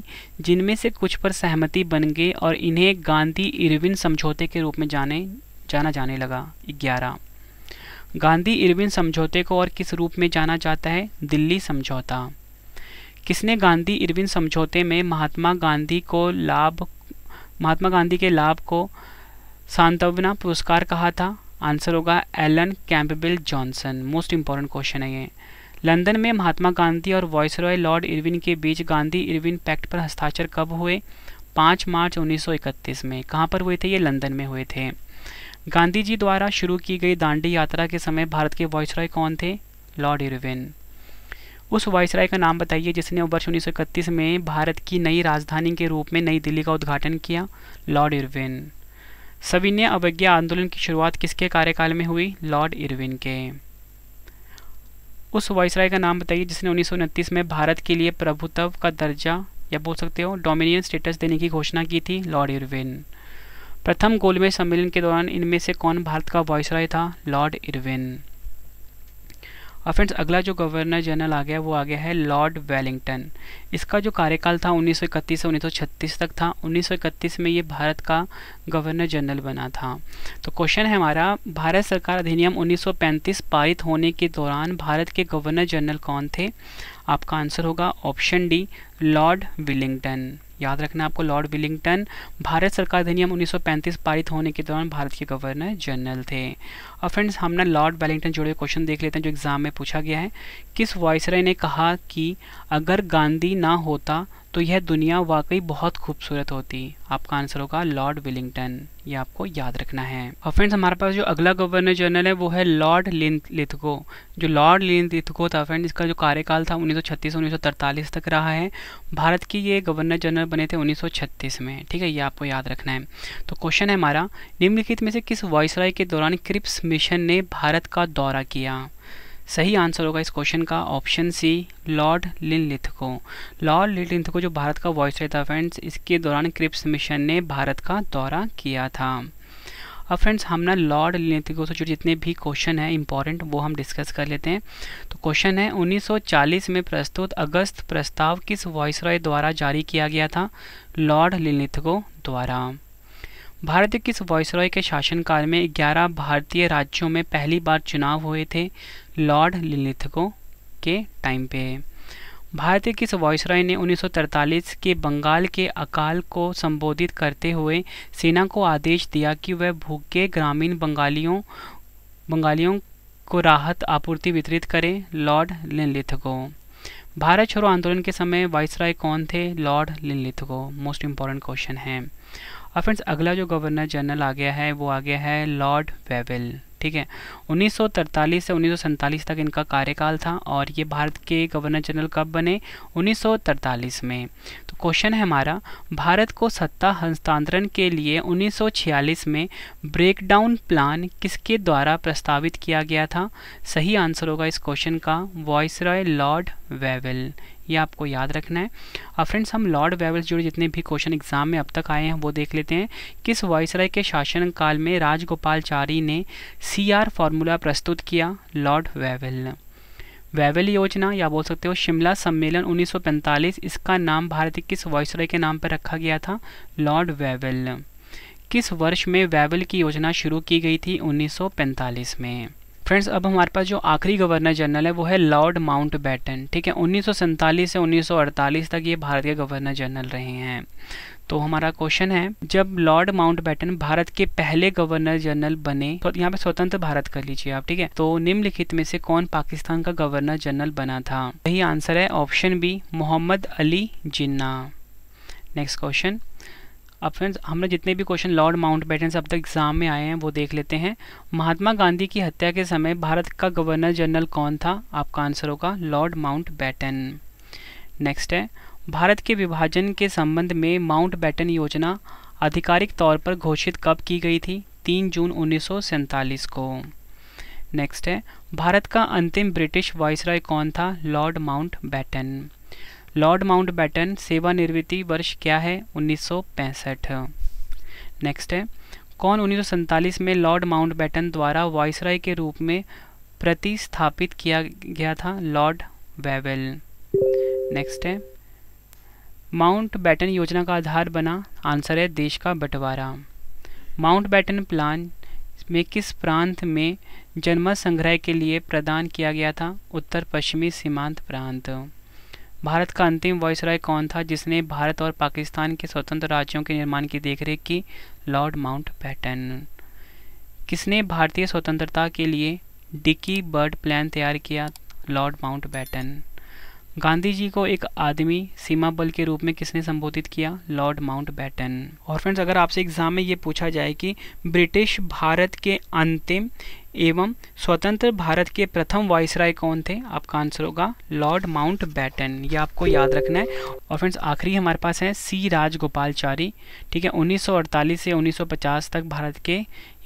जिनमें से कुछ पर सहमति बन गई और इन्हें गांधी इरविन समझौते के रूप में जाने जाना जाने लगा ग्यारह गांधी इरविन समझौते को और किस रूप में जाना जाता है दिल्ली समझौता किसने गांधी इरविन समझौते में महात्मा गांधी को लाभ महात्मा गांधी के लाभ को सांत्वना पुरस्कार कहा था आंसर होगा Alan Campbell Johnson most important question है ये लंदन में महात्मा गांधी और रॉय लॉर्ड इरविन के बीच गांधी इरविन पैक्ट पर हस्ताक्षर कब हुए पाँच मार्च 1931 में कहाँ पर हुए थे ये लंदन में हुए थे गांधी जी द्वारा शुरू की गई दांडी यात्रा के समय भारत के रॉय कौन थे लॉर्ड इरविन उस वायसराय का नाम बताइए जिसने वर्ष उन्नीस में भारत की नई राजधानी के रूप में नई दिल्ली का उद्घाटन किया लॉर्ड इरविन सविनय अवज्ञा आंदोलन की शुरुआत किसके कार्यकाल में हुई लॉर्ड इरविन के उस वॉइसराय का नाम बताइए जिसने उन्नीस में भारत के लिए प्रभुत्व का दर्जा या बोल सकते हो डोमिनियन स्टेटस देने की घोषणा की थी लॉर्ड इरविन प्रथम गोलमेज सम्मेलन के दौरान इनमें से कौन भारत का वॉइसराय था लॉर्ड इरविन और फ्रेंड्स अगला जो गवर्नर जनरल आ गया वो आ गया है लॉर्ड वेलिंगटन इसका जो कार्यकाल था 1931 से 1936 तक था 1931 में ये भारत का गवर्नर जनरल बना था तो क्वेश्चन है हमारा भारत सरकार अधिनियम 1935 पारित होने के दौरान भारत के गवर्नर जनरल कौन थे आपका आंसर होगा ऑप्शन डी लॉर्ड विलिंगटन याद रखना आपको लॉर्ड विलिंगटन भारत सरकार अधिनियम 1935 पारित होने के दौरान भारत के गवर्नर जनरल थे और फ्रेंड्स हमने लॉर्ड वेलिंगटन जुड़े क्वेश्चन देख लेते हैं जो एग्जाम में पूछा गया है किस वॉयसराय ने कहा कि अगर गांधी ना होता तो यह दुनिया वाकई बहुत खूबसूरत होती आपका आंसर होगा लॉर्ड विलिंगटन ये आपको याद रखना है और फ्रेंड्स हमारे पास जो अगला गवर्नर जनरल है वो है लॉर्ड लिथको जो लॉर्ड लिथको था फ्रेंड इसका जो कार्यकाल था 1936 से 1943 तक रहा है भारत की ये गवर्नर जनरल बने थे 1936 में ठीक है ये आपको याद रखना है तो क्वेश्चन है हमारा निम्नलिखित में से किस वॉइसराय के दौरान क्रिप्स मिशन ने भारत का दौरा किया सही आंसर होगा इस क्वेश्चन का option C Lord Linlithgow Lord Linlithgow जो भारत का वॉइस था फ्रेंड्स इसके दौरान क्रिप्स मिशन ने भारत का दौरा किया था अब फ्रेंड्स हम ना लॉर्ड लिथको से जो जितने भी क्वेश्चन हैं इंपॉर्टेंट वो हम डिस्कस कर लेते हैं तो क्वेश्चन है 1940 में प्रस्तुत अगस्त प्रस्ताव किस वॉइस द्वारा जारी किया गया था लॉर्ड लिनलिथको द्वारा भारत किस वॉइसरॉय के शासनकाल में 11 भारतीय राज्यों में पहली बार चुनाव हुए थे लॉर्ड लिलिथको के टाइम पे है भारत किस इस वॉयसराय ने 1943 के बंगाल के अकाल को संबोधित करते हुए सेना को आदेश दिया कि वह भूखे ग्रामीण बंगालियों बंगालियों को राहत आपूर्ति वितरित करे लॉर्ड लिनलिथको भारत छोड़ो आंदोलन के समय वाइसराय कौन थे Lord Linlithgow most important question है और फ्रेंड्स अगला जो गवर्नर जनरल आ गया है वो आ गया है लॉर्ड वेविल ठीक है 1943 से उन्नीस तक इनका कार्यकाल था और ये भारत के गवर्नर जनरल कब बने 1943 में तो क्वेश्चन है हमारा भारत को सत्ता हस्तांतरण के लिए 1946 में ब्रेकडाउन प्लान किसके द्वारा प्रस्तावित किया गया था सही आंसर होगा इस क्वेश्चन का वॉइस रॉय लॉर्ड वेवेल ये आपको याद रखना है अब फ्रेंड्स हम लॉर्ड वेवल्स जुड़े जितने भी क्वेश्चन एग्जाम में अब तक आए हैं वो देख लेते हैं किस वायसराय के शासनकाल में राजगोपालचारी ने सी आर फार्मूला प्रस्तुत किया लॉर्ड वेवल ने वेवल योजना या बोल सकते हो शिमला सम्मेलन उन्नीस इसका नाम भारत किस वॉयसराय के नाम पर रखा गया था लॉर्ड वेवल किस वर्ष में वेवल की योजना शुरू की गई थी 1945 में फ्रेंड्स अब हमारे पास जो आखिरी गवर्नर जनरल है वो है लॉर्ड माउंट बैटन ठीक है उन्नीस से 1948 तक ये भारत के गवर्नर जनरल रहे हैं तो हमारा क्वेश्चन है जब लॉर्ड माउंट बैटन भारत के पहले गवर्नर जनरल बने तो यहाँ पे स्वतंत्र भारत कर लीजिए आप ठीक है तो निम्नलिखित में से कौन पाकिस्तान का गवर्नर जनरल बना था यही आंसर है option B Mohammad Ali Jinnah next question अब फ्रेंड्स हमने जितने भी क्वेश्चन लॉर्ड माउंट बैटन अब तक एग्जाम में आए हैं वो देख लेते हैं महात्मा गांधी की हत्या के समय भारत का गवर्नर जनरल कौन था आपका आंसर होगा लॉर्ड माउंट बैटन नेक्स्ट है भारत के विभाजन के संबंध में माउंट बैटन योजना आधिकारिक तौर पर घोषित कब की गई थी तीन जून उन्नीस को नेक्स्ट है भारत का अंतिम ब्रिटिश वाइसराय कौन था Lord Mountbatten Lord Mountbatten सेवानिवृत्ति वर्ष क्या है उन्नीस नेक्स्ट है कौन उन्नीस में लॉर्ड बैटन द्वारा वॉयसराय के रूप में प्रतिस्थापित किया गया था लॉर्ड वेवेल नेक्स्ट है माउंट बैटन योजना का आधार बना आंसर है देश का बंटवारा माउंट बैटन प्लान में किस प्रांत में जन्म संग्रह के लिए प्रदान किया गया था उत्तर पश्चिमी सीमांत प्रांत भारत का अंतिम वायसराय कौन था जिसने भारत और पाकिस्तान के स्वतंत्र राज्यों के निर्माण की देखरेख की लॉर्ड माउंट बैटन किसने भारतीय स्वतंत्रता के लिए डिकी बर्ड प्लान तैयार किया Lord Mountbatten Gandhi ji को एक आदमी सीमा बल के रूप में किसने संबोधित किया लॉर्ड माउंट बैटन और फ्रेंड्स अगर आपसे एग्जाम में ये पूछा जाए कि ब्रिटिश भारत के अंतिम एवं स्वतंत्र भारत के प्रथम वाइसराय कौन थे आपका आंसर होगा लॉर्ड माउंट बैटन ये आपको याद रखना है और फ्रेंड्स आखिरी हमारे पास है सी राजगोपालचारी ठीक है 1948 से 1950 तक भारत के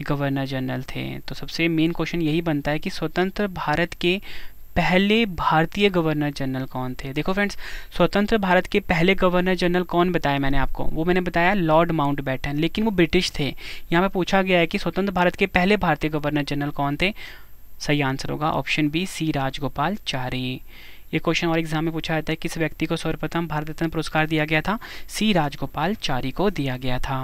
गवर्नर जनरल थे तो सबसे मेन क्वेश्चन यही बनता है कि स्वतंत्र भारत के पहले भारतीय गवर्नर जनरल कौन थे देखो फ्रेंड्स स्वतंत्र भारत के पहले गवर्नर जनरल कौन बताया मैंने आपको वो मैंने बताया लॉर्ड माउंट बैटन लेकिन वो ब्रिटिश थे यहाँ पे पूछा गया है कि स्वतंत्र भारत के पहले भारतीय गवर्नर जनरल कौन थे सही आंसर होगा option B C Rajagopalachari ये क्वेश्चन और एग्जाम में पूछा जाता है किस व्यक्ति को सर्वप्रथम भारत रत्न पुरस्कार दिया गया था सी राजगोपाल चारी को दिया गया था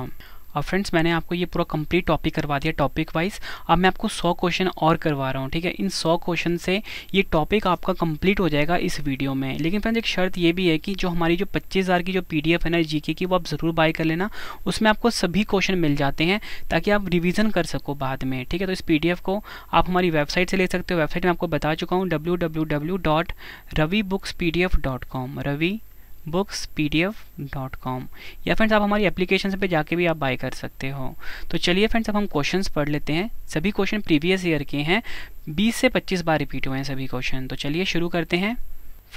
अब uh, फ्रेंड्स मैंने आपको ये पूरा कंप्लीट टॉपिक करवा दिया टॉपिक वाइज अब मैं आपको सौ क्वेश्चन और करवा रहा हूँ ठीक है इन सौ क्वेश्चन से ये टॉपिक आपका कंप्लीट हो जाएगा इस वीडियो में लेकिन फ्रेंड्स एक शर्त ये भी है कि जो हमारी जो पच्चीस की जो पी है ना जी की वो आप ज़रूर बाय कर लेना उसमें आपको सभी क्वेश्चन मिल जाते हैं ताकि आप रिविज़न कर सको बाद में ठीक है तो इस पी को आप हमारी वेबसाइट से ले सकते हो वेबसाइट में आपको बता चुका हूँ W W W dot Ravi books P D F dot com Ravi books P D F dot com या फ्रेंड्स आप हमारी एप्लीकेशन पे जाके भी आप बाय कर सकते हो तो चलिए फ्रेंड्स अब हम क्वेश्चंस पढ़ लेते हैं सभी क्वेश्चन प्रीवियस ईयर के हैं 20 से 25 बार रिपीट हुए हैं सभी क्वेश्चन तो चलिए शुरू करते हैं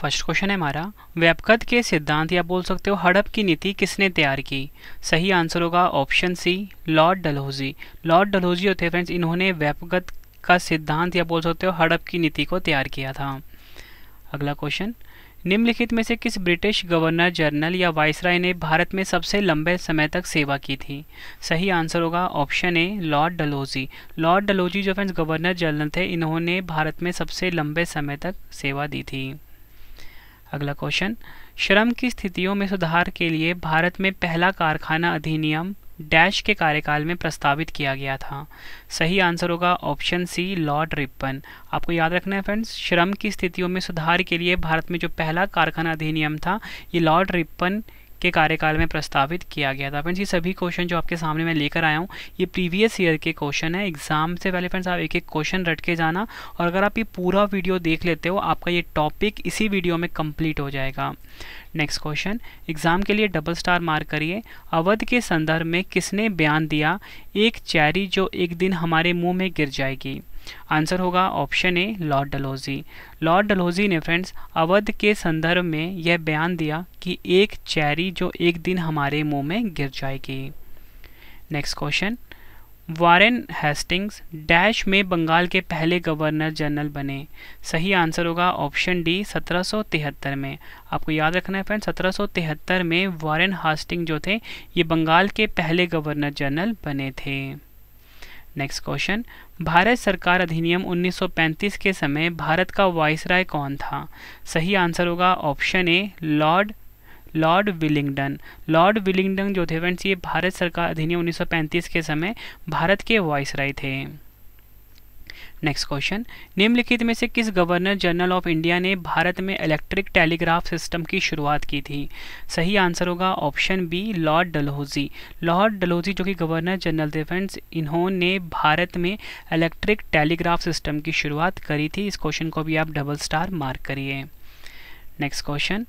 फर्स्ट क्वेश्चन है हमारा व्यापकत के सिद्धांत या बोल सकते हो हड़प की नीति किसने तैयार की सही आंसर होगा option C Lord Dalhousie Lord Dalhousie होते फ्रेंड्स इन्होंने व्यापकत का सिद्धांत या बोल सकते हो हड़प की नीति को तैयार किया था अगला क्वेश्चन निम्नलिखित में से किस ब्रिटिश गवर्नर जनरल या वाइसराय ने भारत में सबसे लंबे समय तक सेवा की थी सही आंसर होगा option A Lord Dalhousie Lord Dalhousie जो फ्रेंड्स गवर्नर जनरल थे इन्होंने भारत में सबसे लंबे समय तक सेवा दी थी अगला क्वेश्चन श्रम की स्थितियों में सुधार के लिए भारत में पहला कारखाना अधिनियम डैश के कार्यकाल में प्रस्तावित किया गया था सही आंसर होगा ऑप्शन सी लॉर्ड रिपन आपको याद रखना है फ्रेंड्स श्रम की स्थितियों में सुधार के लिए भारत में जो पहला कारखाना अधिनियम था ये लॉर्ड रिपन के कार्यकाल में प्रस्तावित किया गया था फ्रेंड्स ये सभी क्वेश्चन जो आपके सामने मैं लेकर आया हूँ ये प्रीवियस ईयर के क्वेश्चन है एग्जाम से पहले फ्रेंड्स आप एक एक क्वेश्चन रट के जाना और अगर आप ये पूरा वीडियो देख लेते हो आपका ये टॉपिक इसी वीडियो में कंप्लीट हो जाएगा नेक्स्ट क्वेश्चन एग्जाम के लिए डबल स्टार मार्क करिए अवध के संदर्भ में किसने बयान दिया एक चैरी जो एक दिन हमारे मुँह में गिर जाएगी आंसर होगा option A Lord Dalhousie Lord Dalhousie ने फ्रेंड्स अवध के संदर्भ में यह बयान दिया कि एक चेरी जो एक दिन हमारे मुंह में गिर जाएगी next question Warren Hastings dash में बंगाल के पहले गवर्नर जनरल बने सही आंसर होगा ऑप्शन डी 1773 में आपको याद रखना है फ्रेंड्स 1773 में वारेन हास्टिंग जो थे ये बंगाल के पहले गवर्नर जनरल बने थे नेक्स्ट क्वेश्चन भारत सरकार अधिनियम 1935 के समय भारत का वाइसराय कौन था सही आंसर होगा option A Lord Lord Willingdon Lord Willingdon जो थे फ्रेंड्स ये भारत सरकार अधिनियम 1935 के समय भारत के वाइसराय थे नेक्स्ट क्वेश्चन निम्नलिखित में से किस गवर्नर जनरल ऑफ इंडिया ने भारत में इलेक्ट्रिक टेलीग्राफ सिस्टम की शुरुआत की थी सही आंसर होगा option B Lord Dalhousie Lord Dalhousie जो कि गवर्नर जनरल थे फ्रेंड्स इन्होंने भारत में इलेक्ट्रिक टेलीग्राफ सिस्टम की शुरुआत करी थी इस क्वेश्चन को भी आप डबल स्टार मार्क करिए नेक्स्ट क्वेश्चन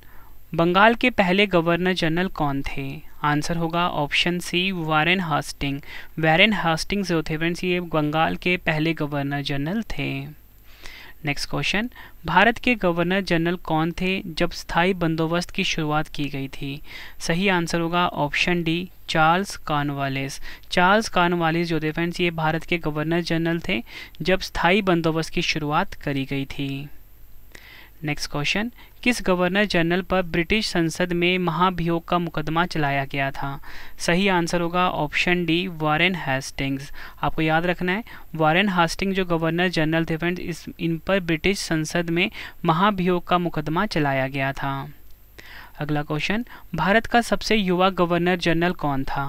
बंगाल के पहले गवर्नर जनरल कौन थे आंसर होगा option C Warren Hastings Warren Hastings जो थे फ्रेंड्स ये बंगाल के पहले गवर्नर जनरल थे नेक्स्ट क्वेश्चन भारत के गवर्नर जनरल कौन थे जब स्थायी बंदोबस्त की शुरुआत की गई थी सही आंसर होगा option D Charles Cornwallis Charles Cornwallis जो थे फ्रेंड्स ये भारत के गवर्नर जनरल थे जब स्थायी बंदोबस्त की शुरुआत करी गई थी नेक्स्ट क्वेश्चन किस गवर्नर जनरल पर ब्रिटिश संसद में महाभियोग का मुकदमा चलाया गया था सही आंसर होगा ऑप्शन डी वारेन हेस्टिंग्स आपको याद रखना है वारेन हेस्टिंग जो गवर्नर जनरल थे फ्रेंड्स इस इन पर ब्रिटिश संसद में महाभियोग का मुकदमा चलाया गया था अगला क्वेश्चन भारत का सबसे युवा गवर्नर जनरल कौन था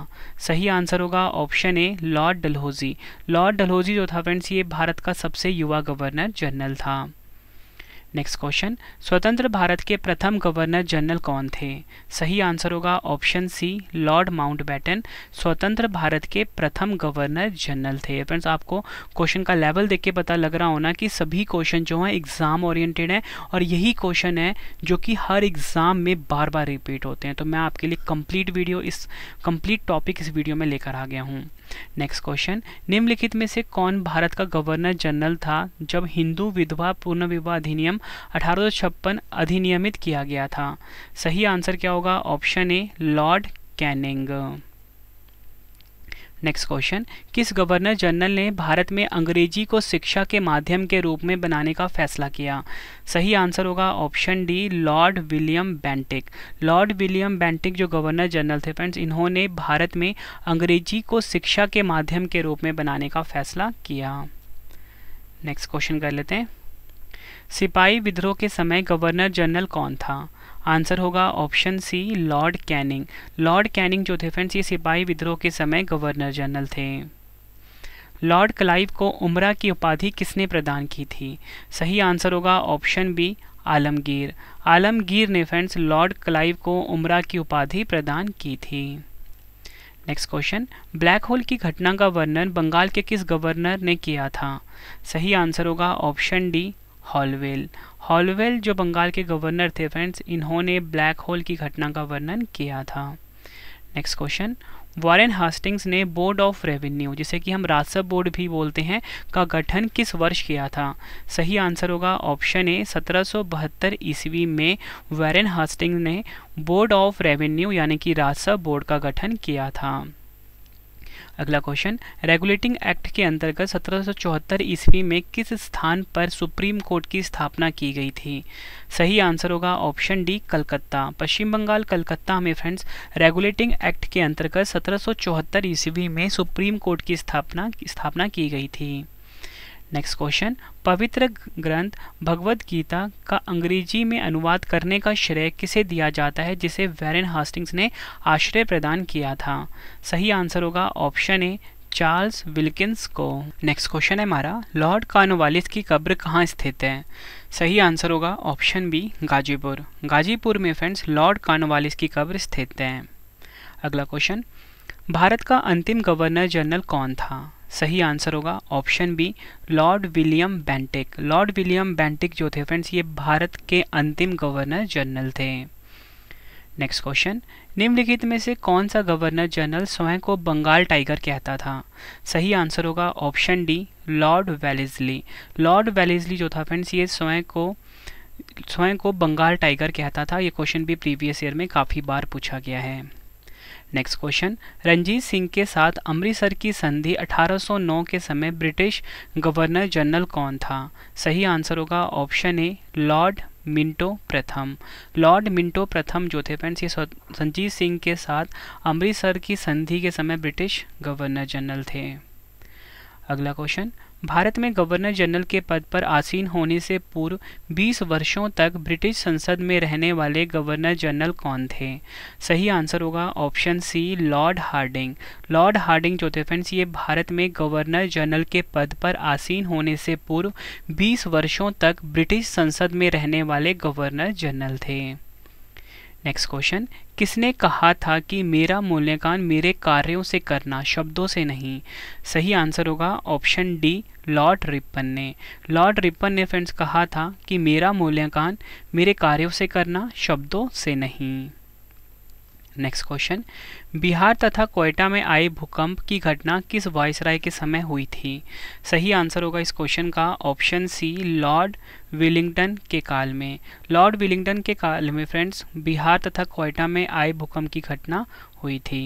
सही आंसर होगा option A Lord Dalhousie Lord Dalhousie जो था फ्रेंड्स ये भारत का सबसे युवा गवर्नर जनरल था नेक्स्ट क्वेश्चन स्वतंत्र भारत के प्रथम गवर्नर जनरल कौन थे सही आंसर होगा ऑप्शन सी लॉर्ड माउंटबेटन स्वतंत्र भारत के प्रथम गवर्नर जनरल थे फ्रेंड्स आपको क्वेश्चन का लेवल देख के पता लग रहा होना कि सभी क्वेश्चन जो हैं एग्जाम ओरिएंटेड हैं और यही क्वेश्चन है जो कि हर एग्जाम में बार बार रिपीट होते हैं तो मैं आपके लिए कंप्लीट वीडियो इस कंप्लीट टॉपिक इस वीडियो में लेकर आ गया हूँ नेक्स्ट क्वेश्चन निम्नलिखित में से कौन भारत का गवर्नर जनरल था जब हिंदू विधवा पूर्ण विवाह अधिनियम अठारह अधिनियमित किया गया था सही आंसर क्या होगा option A Lord Canning next question किस गवर्नर जनरल ने भारत में अंग्रेजी को शिक्षा के माध्यम के रूप में बनाने का फैसला किया सही आंसर होगा option D Lord William Bentinck Lord William Bentinck जो गवर्नर जनरल थे फ्रेंड्स इन्होंने भारत में अंग्रेजी को शिक्षा के माध्यम के रूप में बनाने का फैसला किया नेक्स्ट क्वेश्चन कर लेते हैं सिपाही विद्रोह के समय गवर्नर जनरल कौन था आंसर होगा option C Lord Canning Lord Canning जो थे फ्रेंड्स ये सिपाही विद्रोह के समय गवर्नर जनरल थे लॉर्ड क्लाइव को उमरा की उपाधि किसने प्रदान की थी सही आंसर होगा ऑप्शन बी आलमगीर आलमगीर ने फ्रेंड्स लॉर्ड क्लाइव को उमरा की उपाधि प्रदान की थी नेक्स्ट क्वेश्चन ब्लैक होल की घटना का वर्णन बंगाल के किस गवर्नर ने किया था सही आंसर होगा ऑप्शन डी हॉलवेल हॉलवेल जो बंगाल के गवर्नर थे फ्रेंड्स इन्होंने ब्लैक होल की घटना का वर्णन किया था नेक्स्ट क्वेश्चन वॉरेन हास्टिंग्स ने बोर्ड ऑफ रेवेन्यू जिसे कि हम राजस्व बोर्ड भी बोलते हैं का गठन किस वर्ष किया था सही आंसर होगा ऑप्शन ए सत्रह ईस्वी में वॉरेन हास्टिंग्स ने बोर्ड ऑफ रेवेन्यू यानी कि राजस्व बोर्ड का गठन किया था अगला क्वेश्चन रेगुलेटिंग एक्ट के अंतर्गत सत्रह ईस्वी में किस स्थान पर सुप्रीम कोर्ट की स्थापना की गई थी सही आंसर होगा ऑप्शन डी कलकत्ता पश्चिम बंगाल कलकत्ता में फ्रेंड्स रेगुलेटिंग एक्ट के अंतर्गत सत्रह ईस्वी में सुप्रीम कोर्ट की स्थापना स्थापना की गई थी नेक्स्ट क्वेश्चन पवित्र ग्रंथ भगवद गीता का अंग्रेजी में अनुवाद करने का श्रेय किसे दिया जाता है जिसे वेरन हास्टिंग्स ने आश्रय प्रदान किया था सही आंसर होगा ऑप्शन ए चार्ल्स विल्किंस को नेक्स्ट क्वेश्चन है हमारा लॉर्ड कार्नवालिस की कब्र कहाँ स्थित है सही आंसर होगा ऑप्शन बी गाजीपुर गाजीपुर में फ्रेंड्स लॉर्ड कार्नवालिस की कब्र स्थित है अगला क्वेश्चन भारत का अंतिम गवर्नर जनरल कौन था सही आंसर होगा option B Lord William Bentinck Lord William Bentinck जो थे फ्रेंड्स ये भारत के अंतिम गवर्नर जनरल थे नेक्स्ट क्वेश्चन निम्नलिखित में से कौन सा गवर्नर जनरल स्वयं को बंगाल टाइगर कहता था सही आंसर होगा option D Lord Wellesley Lord Wellesley जो था फ्रेंड्स ये स्वयं को स्वयं को बंगाल टाइगर कहता था ये क्वेश्चन भी प्रीवियस ईयर में काफ़ी बार पूछा गया है नेक्स्ट क्वेश्चन रंजीत सिंह के साथ अमृतसर की संधि 1809 के समय ब्रिटिश गवर्नर जनरल कौन था सही आंसर होगा ऑप्शन ए लॉर्ड मिंटो प्रथम लॉर्ड मिंटो प्रथम जो थे फ्रेंड्स ये संजीत सिंह के साथ अमृतसर की संधि के समय ब्रिटिश गवर्नर जनरल थे अगला क्वेश्चन भारत में गवर्नर जनरल के पद पर आसीन होने से पूर्व 20 वर्षों तक ब्रिटिश संसद में रहने वाले गवर्नर जनरल कौन थे सही आंसर होगा option C lord Hardinge lord Hardinge जो थे फ्रेंड्स ये भारत में गवर्नर जनरल के पद पर आसीन होने से पूर्व 20 वर्षों तक ब्रिटिश संसद में रहने वाले गवर्नर जनरल थे नेक्स्ट क्वेश्चन किसने कहा था कि मेरा मूल्यांकन मेरे कार्यों से करना शब्दों से नहीं सही आंसर होगा ऑप्शन डी लॉर्ड रिपन ने लॉर्ड रिपन ने फ्रेंड्स कहा था कि मेरा मूल्यांकन मेरे कार्यों से करना शब्दों से नहीं नेक्स्ट क्वेश्चन बिहार तथा कोयटा में आए भूकंप की घटना किस वायसराय के समय हुई थी सही आंसर होगा इस क्वेश्चन का ऑप्शन सी लॉर्ड विलिंगटन के काल में लॉर्ड विलिंगटन के काल में फ्रेंड्स बिहार तथा कोयटा में आए भूकंप की घटना हुई थी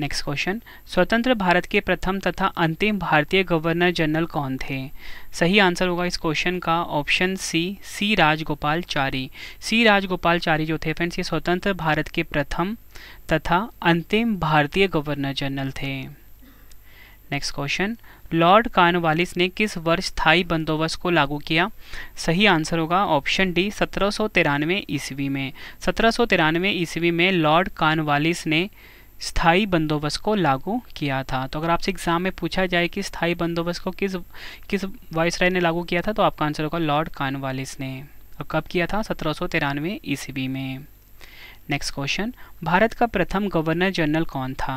नेक्स्ट क्वेश्चन स्वतंत्र भारत के प्रथम तथा अंतिम भारतीय गवर्नर जनरल कौन थे सही आंसर होगा इस क्वेश्चन का option C C Rajagopalachari C Rajagopalachari Chari जो थे फ्रेंड्स ये स्वतंत्र भारत के प्रथम तथा अंतिम भारतीय गवर्नर जनरल थे नेक्स्ट क्वेश्चन लॉर्ड कार्नवालिस ने किस वर्ष स्थायी बंदोबस्त को लागू किया सही आंसर होगा ऑप्शन डी सत्रह ईस्वी में सत्रह ईस्वी में लॉर्ड कार्नवालिस ने स्थाई बंदोबस्त को लागू किया था तो अगर आपसे एग्जाम में पूछा जाए कि स्थाई बंदोबस्त को किस किस वायसराय ने लागू किया था तो आपका आंसर होगा लॉर्ड कानवालिस ने और कब किया था सत्रह सौ तिरानवे ईस्वी में नेक्स्ट क्वेश्चन भारत का प्रथम गवर्नर जनरल कौन था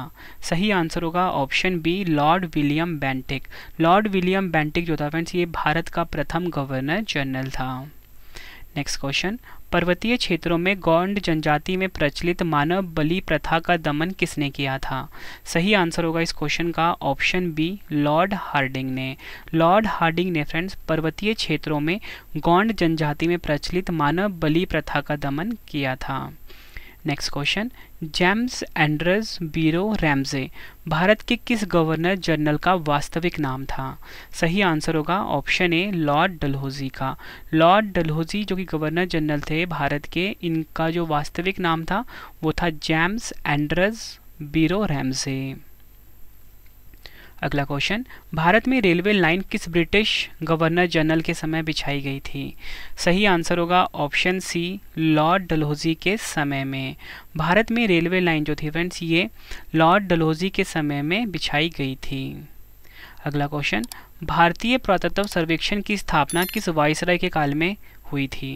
सही आंसर होगा option B Lord William Bentinck Lord William Bentinck जो था फ्रेंड्स ये भारत का प्रथम गवर्नर जनरल था नेक्स्ट क्वेश्चन पर्वतीय क्षेत्रों में गौंड जनजाति में प्रचलित मानव बलि प्रथा का दमन किसने किया था सही आंसर होगा इस क्वेश्चन का ऑप्शन बी लॉर्ड हार्डिंग ने लॉर्ड हार्डिंग ने फ्रेंड्स पर्वतीय क्षेत्रों में गौंड जनजाति में प्रचलित मानव बलि प्रथा का दमन किया था नेक्स्ट क्वेश्चन जेम्स एंड्रस बीरो रैमजे भारत के किस गवर्नर जनरल का वास्तविक नाम था सही आंसर होगा ऑप्शन ए लॉर्ड डलहौजी का लॉर्ड डलहौजी जो कि गवर्नर जनरल थे भारत के इनका जो वास्तविक नाम था वो था जेम्स एंड्रस बीरो रैमजे अगला क्वेश्चन भारत में रेलवे लाइन किस ब्रिटिश गवर्नर जनरल के समय बिछाई गई थी सही आंसर होगा ऑप्शन सी लॉर्ड डलहौजी के समय में भारत में रेलवे लाइन जो थी फ्रेंड्स ये लॉर्ड डलहौजी के समय में बिछाई गई थी अगला क्वेश्चन भारतीय पुरातत्व सर्वेक्षण की स्थापना किस वायसराय के काल में हुई थी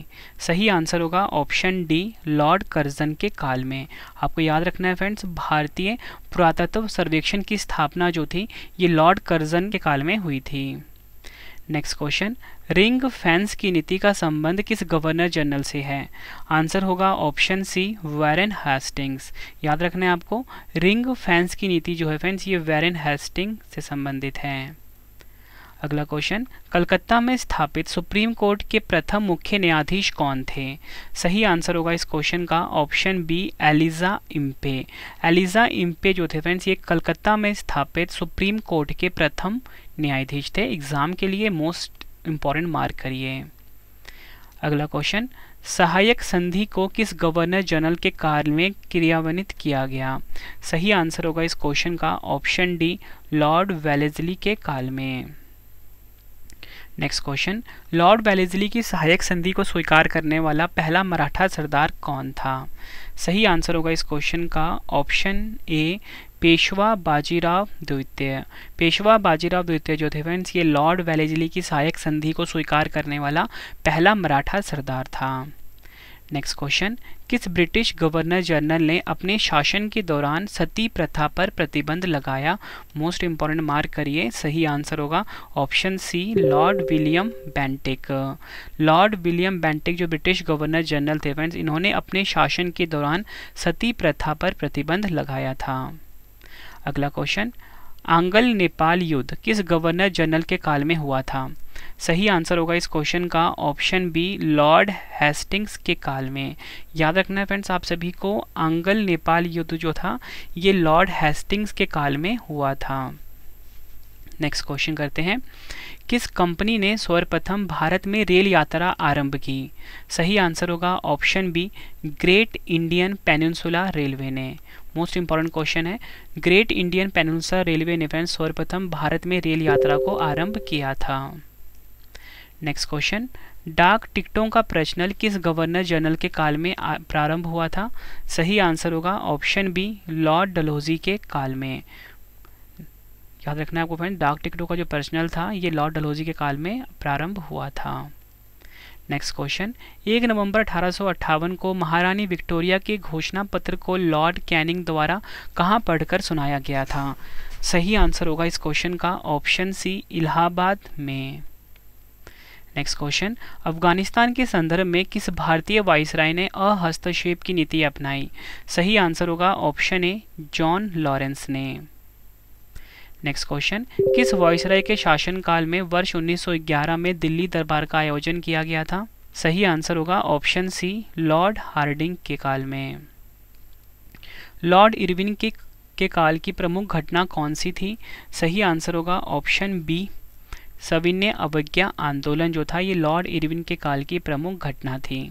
सही आंसर होगा ऑप्शन डी लॉर्ड कर्जन के काल में आपको याद रखना है फ्रेंड्स भारतीय पुरातत्व सर्वेक्षण की स्थापना जो थी ये लॉर्ड कर्जन के काल में हुई थी नेक्स्ट क्वेश्चन रिंग फैंस की नीति का संबंध किस गवर्नर जनरल से है आंसर होगा ऑप्शन सी वैरन हेस्टिंग्स याद रखना है आपको रिंग फैंस की नीति जो है फ्रेंड्स ये वैरन हेस्टिंग से संबंधित है अगला क्वेश्चन कलकत्ता में स्थापित सुप्रीम कोर्ट के प्रथम मुख्य न्यायाधीश कौन थे सही आंसर होगा इस क्वेश्चन का option B Elijah Impey Elijah Impey जो थे फ्रेंड्स ये कलकत्ता में स्थापित सुप्रीम कोर्ट के प्रथम न्यायाधीश थे एग्जाम के लिए मोस्ट इम्पॉर्टेंट मार्क करिए अगला क्वेश्चन सहायक संधि को किस गवर्नर जनरल के कार्य में क्रियान्वित किया गया सही आंसर होगा इस क्वेश्चन का ऑप्शन डी लॉर्ड वेलेजली के काल में नेक्स्ट क्वेश्चन लॉर्ड वेलेजली की सहायक संधि को स्वीकार करने वाला पहला मराठा सरदार कौन था सही आंसर होगा इस क्वेश्चन का ऑप्शन ए पेशवा बाजीराव द्वितीय पेशवा बाजीराव द्वितीय जो थे फ्रेंड्स ये लॉर्ड वेलेजली की सहायक संधि को स्वीकार करने वाला पहला मराठा सरदार था नेक्स्ट क्वेश्चन किस ब्रिटिश गवर्नर जनरल ने अपने शासन के दौरान सती प्रथा पर प्रतिबंध लगाया मोस्ट इंपॉर्टेंट मार्क करिए सही आंसर होगा option C lord William Bentinck Lord William Bentinck जो ब्रिटिश गवर्नर जनरल थे फ्रेंड्स इन्होंने अपने शासन के दौरान सती प्रथा पर प्रतिबंध लगाया था अगला क्वेश्चन आंगल नेपाल युद्ध किस गवर्नर जनरल के काल में हुआ था सही आंसर होगा इस क्वेश्चन का ऑप्शन बी लॉर्ड हेस्टिंग्स के काल में याद रखना है फ्रेंड्स आप सभी को आंगल नेपाल युद्ध जो था ये लॉर्ड हेस्टिंग्स के काल में हुआ था नेक्स्ट क्वेश्चन करते हैं किस कंपनी ने सर्वप्रथम भारत में रेल यात्रा आरंभ की सही आंसर होगा option B great Indian peninsula railway ने मोस्ट इंपॉर्टेंट क्वेश्चन है ग्रेट इंडियन पेनसुलर रेलवे ने सर्वप्रथम भारत में रेल यात्रा को आरंभ किया था नेक्स्ट क्वेश्चन डाक टिकटों का प्रचलन किस गवर्नर जनरल के काल में प्रारंभ हुआ था सही आंसर होगा ऑप्शन बी लॉर्ड डलहौजी के काल में याद रखना है आपको फ्रेंड डाक टिकटों का जो पर्सनल था ये लॉर्ड डलहौजी के काल में प्रारंभ हुआ था नेक्स्ट क्वेश्चन एक नवंबर अठारह को महारानी विक्टोरिया के घोषणा पत्र को लॉर्ड कैनिंग द्वारा कहाँ पढ़कर सुनाया गया था सही आंसर होगा इस क्वेश्चन का ऑप्शन सी इलाहाबाद में नेक्स्ट क्वेश्चन अफगानिस्तान के संदर्भ में किस भारतीय वाइसराय ने अहस्तक्षेप की नीति अपनाई सही आंसर होगा ऑप्शन ए जॉन लॉरेंस ने नेक्स्ट क्वेश्चन किस वॉयसराय के शासनकाल में वर्ष 1911 में दिल्ली दरबार का आयोजन किया गया था सही आंसर होगा ऑप्शन सी लॉर्ड हार्डिंग के काल में लॉर्ड इरविन के के काल की प्रमुख घटना कौन सी थी सही आंसर होगा ऑप्शन बी सविनय अवज्ञा आंदोलन जो था ये लॉर्ड इरविन के काल की प्रमुख घटना थी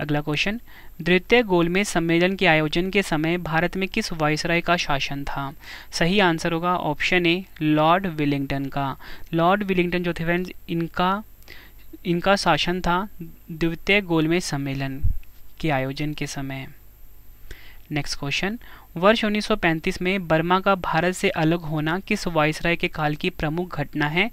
अगला क्वेश्चन द्वितीय गोल में सम्मेलन के आयोजन के समय भारत में किस वायसराय का शासन था सही आंसर होगा ऑप्शन ए लॉर्ड विलिंगटन का लॉर्ड विलिंगटन जो थे फ्रेंड्स इनका इनका शासन था द्वितीय गोल में सम्मेलन के आयोजन के समय नेक्स्ट क्वेश्चन वर्ष 1935 में बर्मा का भारत से अलग होना किस वायसराय के काल की प्रमुख घटना है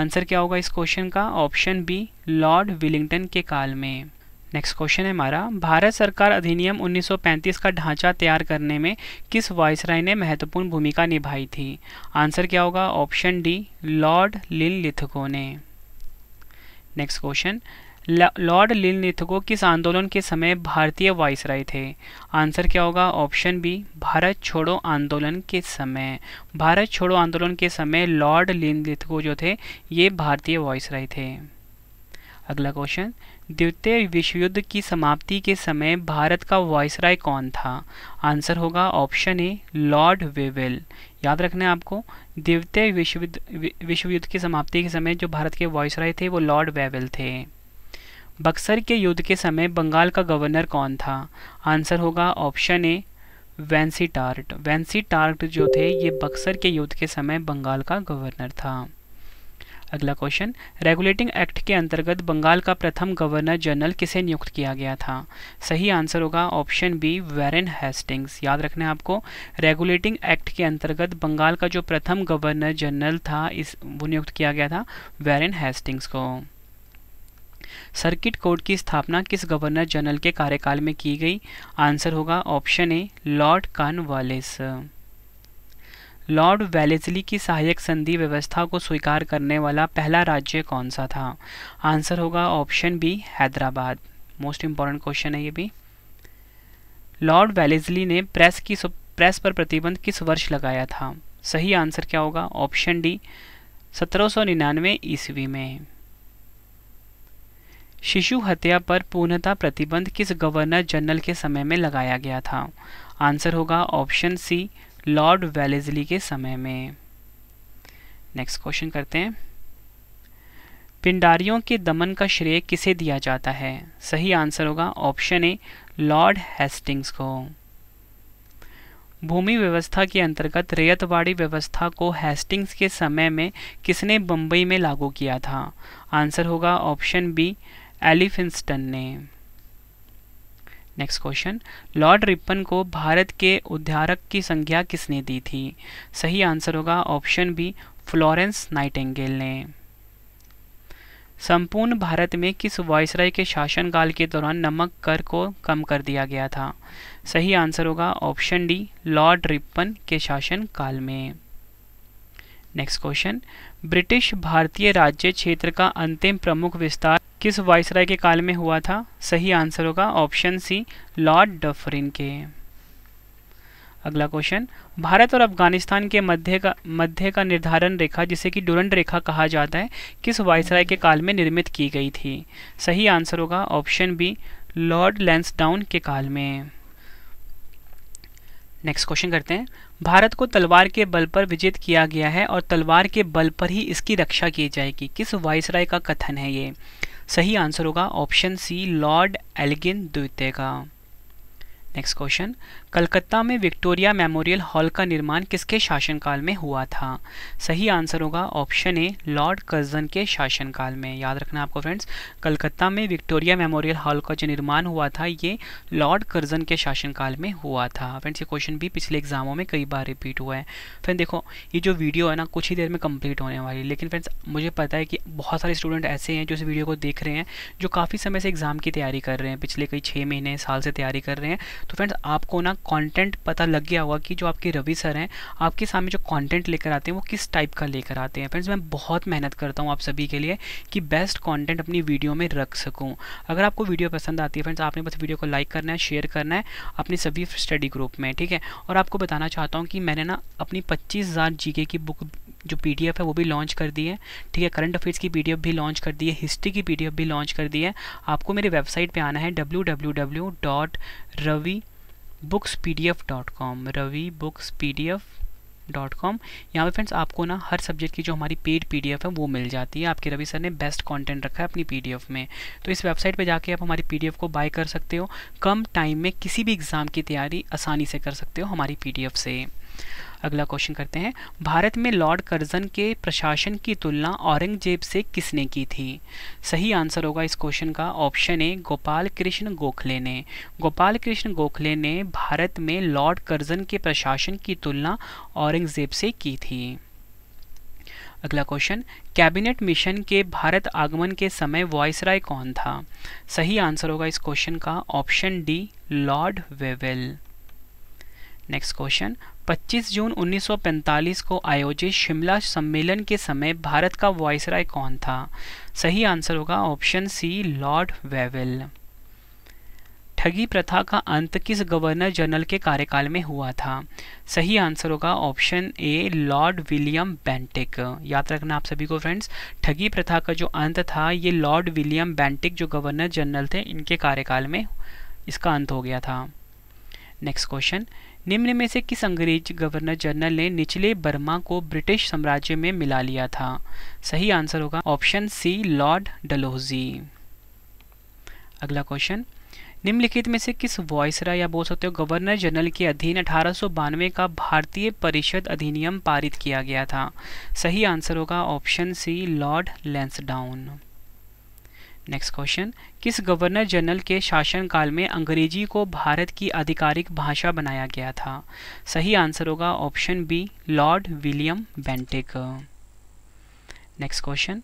आंसर क्या होगा इस क्वेश्चन का ऑप्शन बी लॉर्ड विलिंगटन के काल में नेक्स्ट क्वेश्चन है हमारा भारत सरकार अधिनियम 1935 का ढांचा तैयार करने में किस वायसराय ने महत्वपूर्ण भूमिका निभाई थी आंसर क्या होगा option D lord Linlithgow ने next question lord Linlithgow किस आंदोलन के समय भारतीय वायसराय थे आंसर क्या होगा ऑप्शन बी भारत छोड़ो आंदोलन के समय भारत छोड़ो आंदोलन के समय लॉर्ड लिन लिथको जो थे ये भारतीय वायसराय थे अगला क्वेश्चन द्वितीय विश्व युद्ध की समाप्ति के समय भारत का वॉयसराय कौन था आंसर होगा ऑप्शन ए लॉर्ड वेवेल याद रखना है आपको द्वितीय विश्व विश्व युद्ध की समाप्ति के समय जो भारत के वॉयसराय थे वो लॉर्ड वेवेल थे बक्सर के युद्ध के समय बंगाल का गवर्नर कौन था आंसर होगा option A Vansittart Vansittart जो थे ये बक्सर के युद्ध के समय बंगाल का गवर्नर था अगला क्वेश्चन रेगुलेटिंग एक्ट के अंतर्गत बंगाल का प्रथम गवर्नर जनरल किसे नियुक्त किया गया था सही आंसर होगा ऑप्शन बी वेरन हेस्टिंग्स याद रखना है आपको रेगुलेटिंग एक्ट के अंतर्गत बंगाल का जो प्रथम गवर्नर जनरल था इस वो नियुक्त किया गया था वेरन हेस्टिंग्स को सर्किट कोर्ट की स्थापना किस गवर्नर जनरल के कार्यकाल में की गई आंसर होगा option A lord Cornwallis lord Wellesley की सहायक संधि व्यवस्था को स्वीकार करने वाला पहला राज्य कौन सा था आंसर होगा option B Hyderabad most important question है ये भी लॉर्ड वेलेजली ने प्रेस की प्रेस पर प्रतिबंध किस वर्ष लगाया था सही आंसर क्या होगा ऑप्शन डी 1799 ईस्वी में शिशु हत्या पर पूर्णता प्रतिबंध किस गवर्नर जनरल के समय में लगाया गया था आंसर होगा ऑप्शन सी लॉर्ड वेलेजली के समय में नेक्स्ट क्वेश्चन करते हैं पिंडारियों के दमन का श्रेय किसे दिया जाता है सही आंसर होगा ऑप्शन ए लॉर्ड हेस्टिंग्स को भूमि व्यवस्था के अंतर्गत रेयतवाड़ी व्यवस्था को हेस्टिंग्स के समय में किसने बम्बई में लागू किया था आंसर होगा ऑप्शन बी एलिफिंस्टन ने नेक्स्ट क्वेश्चन लॉर्ड रिपन को भारत के उद्धारक की संज्ञा किसने दी थी सही आंसर होगा ऑप्शन बी फ्लोरेंस नाइटेंगेल ने संपूर्ण भारत में किस वायसराय के शासनकाल के दौरान नमक कर को कम कर दिया गया था सही आंसर होगा ऑप्शन डी लॉर्ड रिपन के शासनकाल में नेक्स्ट क्वेश्चन ब्रिटिश भारतीय राज्य क्षेत्र का अंतिम प्रमुख विस्तार किस वायसराय के काल में हुआ था सही आंसर होगा ऑप्शन सी लॉर्ड डफरिन के अगला क्वेश्चन भारत और अफगानिस्तान के मध्य का मध्य का निर्धारण रेखा जिसे कि डुरंड रेखा कहा जाता है किस वायसराय के काल में निर्मित की गई थी सही आंसर होगा ऑप्शन बी लॉर्ड लेंसडाउन के काल में नेक्स्ट क्वेश्चन करते हैं भारत को तलवार के बल पर विजित किया गया है और तलवार के बल पर ही इसकी रक्षा की जाएगी किस वायसराय का कथन है ये सही आंसर होगा ऑप्शन सी लॉर्ड एलिगिन द्वितीय का नेक्स्ट क्वेश्चन कलकत्ता में विक्टोरिया मेमोरियल हॉल का निर्माण किसके शासनकाल में हुआ था सही आंसर होगा ऑप्शन ए लॉर्ड कर्जन के शासनकाल में याद रखना आपको फ्रेंड्स कलकत्ता में विक्टोरिया मेमोरियल हॉल का जो निर्माण हुआ था ये लॉर्ड कर्जन के शासनकाल में हुआ था फ्रेंड्स ये क्वेश्चन भी पिछले एग्जामों में कई बार रिपीट हुआ है फ्रेंड देखो ये जो वीडियो है ना कुछ ही देर में कम्प्लीट होने वाली है लेकिन फ्रेंड्स मुझे पता है कि बहुत सारे स्टूडेंट ऐसे हैं जो इस वीडियो को देख रहे हैं जो काफ़ी समय से एग्ज़ाम की तैयारी कर रहे हैं पिछले कई छः महीने साल से तैयारी कर रहे हैं तो फ्रेंड्स आपको ना कंटेंट पता लग गया होगा कि जो आपके रवि सर हैं आपके सामने जो कंटेंट लेकर आते हैं वो किस टाइप का लेकर आते हैं फ्रेंड्स मैं बहुत मेहनत करता हूँ आप सभी के लिए कि बेस्ट कॉन्टेंट अपनी वीडियो में रख सकूँ अगर आपको वीडियो पसंद आती है फ्रेंड्स आपने बस वीडियो को लाइक करना है शेयर करना है अपने सभी स्टडी ग्रुप में ठीक है और आपको बताना चाहता हूँ कि मैंने ना अपनी पच्चीस हज़ार की बुक जो पी है वो भी लॉन्च कर दी है ठीक है करंट अफेयर्स की पी भी लॉन्च कर दी है हिस्ट्री की पी भी लॉन्च कर दी है आपको मेरी वेबसाइट पर आना है W W W dot Ravi books P D F dot com Ravi books P D F dot com यहाँ पर फ्रेंड्स आपको ना हर सब्जेक्ट की जो हमारी पेड पी डी एफ है वो मिल जाती है आपके रवि सर ने बेस्ट कॉन्टेंट रखा है अपनी पी डी एफ़ में तो इस वेबसाइट पर जाके आप हमारी पी डी एफ को बाई कर सकते हो कम टाइम में किसी भी एग्ज़ाम की तैयारी आसानी से कर सकते हो हमारी पी डी एफ़ से अगला क्वेश्चन करते हैं भारत में लॉर्ड कर्जन के प्रशासन की तुलना औरंगजेब से किसने की थी सही आंसर होगा इस क्वेश्चन का ऑप्शन ए गोपाल कृष्ण गोखले ने गोपाल कृष्ण गोखले ने भारत में लॉर्ड कर्जन के प्रशासन की तुलना औरंगजेब से की थी अगला क्वेश्चन कैबिनेट मिशन के भारत आगमन के समय वॉइसराय कौन था सही आंसर होगा इस क्वेश्चन का option D lord Wavell next question 25 जून 1945 को आयोजित शिमला सम्मेलन के समय भारत का वॉयसराय कौन था सही आंसर होगा ऑप्शन सी लॉर्ड वेवेल ठगी प्रथा का अंत किस गवर्नर जनरल के कार्यकाल में हुआ था सही आंसर होगा option A lord William Bentinck याद रखना आप सभी को फ्रेंड्स ठगी प्रथा का जो अंत था ये लॉर्ड विलियम बैंटिक जो गवर्नर जनरल थे इनके कार्यकाल में इसका अंत हो गया था नेक्स्ट क्वेश्चन निम्न में से किस अंग्रेज गवर्नर जनरल ने निचले बर्मा को ब्रिटिश साम्राज्य में मिला लिया था सही आंसर होगा ऑप्शन सी लॉर्ड डलोजी अगला क्वेश्चन निम्नलिखित में से किस वॉयसरा या बोल सकते हो गवर्नर जनरल के अधीन अठारह का भारतीय परिषद अधिनियम पारित किया गया था सही आंसर होगा option C lord Lansdowne next question किस गवर्नर जनरल के शासनकाल में अंग्रेजी को भारत की आधिकारिक भाषा बनाया गया था सही आंसर होगा option B Lord William Bentinck next question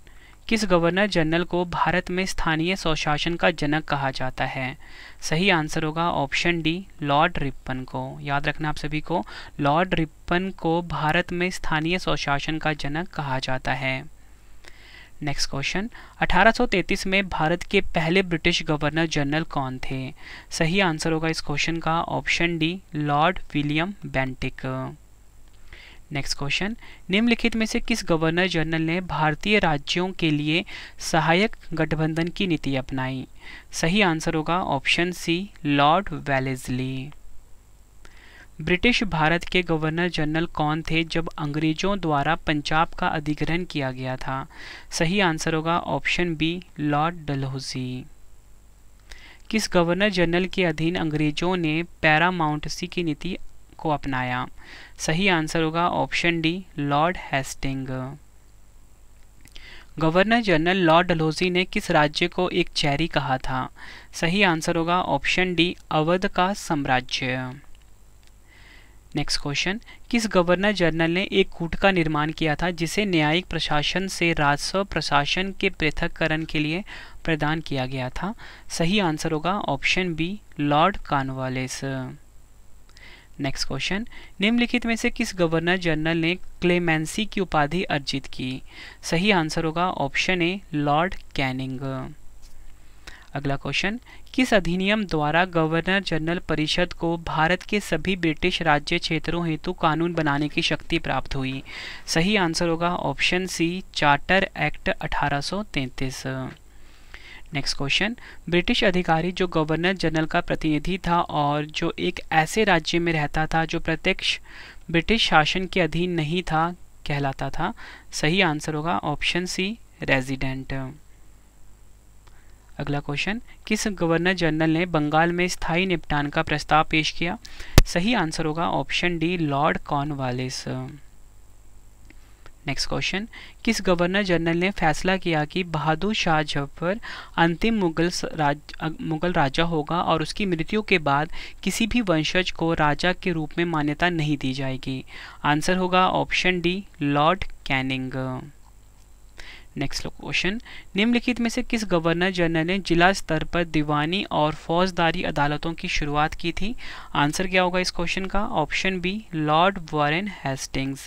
किस गवर्नर जनरल को भारत में स्थानीय स्वशासन का जनक कहा जाता है सही आंसर होगा ऑप्शन डी लॉर्ड रिपन को याद रखना आप सभी को लॉर्ड रिपन को भारत में स्थानीय स्वशासन का जनक कहा जाता है नेक्स्ट क्वेश्चन 1833 में भारत के पहले ब्रिटिश गवर्नर जनरल कौन थे सही आंसर होगा इस क्वेश्चन का option D Lord William Bentinck next question निम्नलिखित में से किस गवर्नर जनरल ने भारतीय राज्यों के लिए सहायक गठबंधन की नीति अपनाई सही आंसर होगा option C lord Wellesley British Bharat के गवर्नर जनरल कौन थे जब अंग्रेजों द्वारा पंजाब का अधिग्रहण किया गया था सही आंसर होगा ऑप्शन बी लॉर्ड डलहौजी किस गवर्नर जनरल के अधीन अंग्रेजों ने पैरामाउंटसी की नीति को अपनाया सही आंसर होगा option D lord Hasting governor general Lord Dalhousie ने किस राज्य को एक चैरी कहा था सही आंसर होगा ऑप्शन डी अवध का साम्राज्य नेक्स्ट क्वेश्चन किस गवर्नर जनरल ने एक कूट का निर्माण किया था जिसे न्यायिक प्रशासन से राजस्व प्रशासन के पृथककरण के लिए प्रदान किया गया था सही आंसर होगा option B lord Cornwallis next question निम्नलिखित में से किस गवर्नर जनरल ने क्लेमेंसी की उपाधि अर्जित की सही आंसर होगा ऑप्शन ए लॉर्ड कैनिंग अगला क्वेश्चन किस अधिनियम द्वारा गवर्नर जनरल परिषद को भारत के सभी ब्रिटिश राज्य क्षेत्रों हेतु कानून बनाने की शक्ति प्राप्त हुई सही आंसर होगा option C charter act 1833 next question British अधिकारी जो गवर्नर जनरल का प्रतिनिधि था और जो एक ऐसे राज्य में रहता था जो प्रत्यक्ष ब्रिटिश शासन के अधीन नहीं था कहलाता था सही आंसर होगा ऑप्शन सी रेजिडेंट अगला क्वेश्चन किस गवर्नर जनरल ने बंगाल में स्थायी निपटान का प्रस्ताव पेश किया सही आंसर होगा option D lord Cornwallis next question किस गवर्नर जनरल ने फैसला किया कि बहादुर शाह जफर अंतिम मुगल राज मुगल राजा होगा और उसकी मृत्यु के बाद किसी भी वंशज को राजा के रूप में मान्यता नहीं दी जाएगी आंसर होगा option D lord Canning next question निम्नलिखित में से किस गवर्नर जनरल ने जिला स्तर पर दीवानी और फौजदारी अदालतों की शुरुआत की थी आंसर क्या होगा इस क्वेश्चन का option B lord Warren Hastings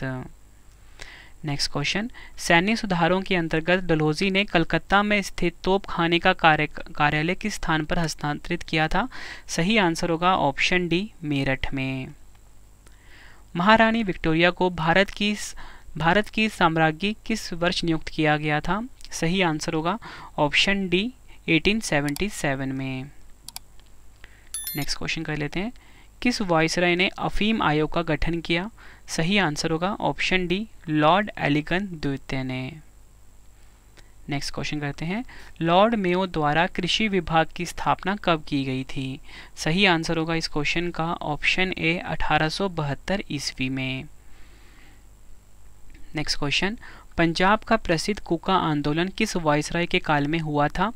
next question सैन्य सुधारों के अंतर्गत डलहौजी ने कलकत्ता में स्थित तोपखाने का कार्य कार्यालय किस स्थान पर हस्तांतरित किया था सही आंसर होगा ऑप्शन डी मेरठ में महारानी विक्टोरिया को भारत की स... भारत की साम्राज्ञी किस वर्ष नियुक्त किया गया था सही आंसर होगा ऑप्शन डी 1877 में नेक्स्ट क्वेश्चन कर लेते हैं किस वायसराय ने अफीम आयोग का गठन किया सही आंसर होगा ऑप्शन डी लॉर्ड एलिगन द्वितीय ने नेक्स्ट क्वेश्चन करते हैं लॉर्ड मेयो द्वारा कृषि विभाग की स्थापना कब की गई थी सही आंसर होगा इस क्वेश्चन का ऑप्शन ए 1872 ईस्वी में नेक्स्ट क्वेश्चन पंजाब का प्रसिद्ध कुका आंदोलन किस वायसराय के काल में हुआ था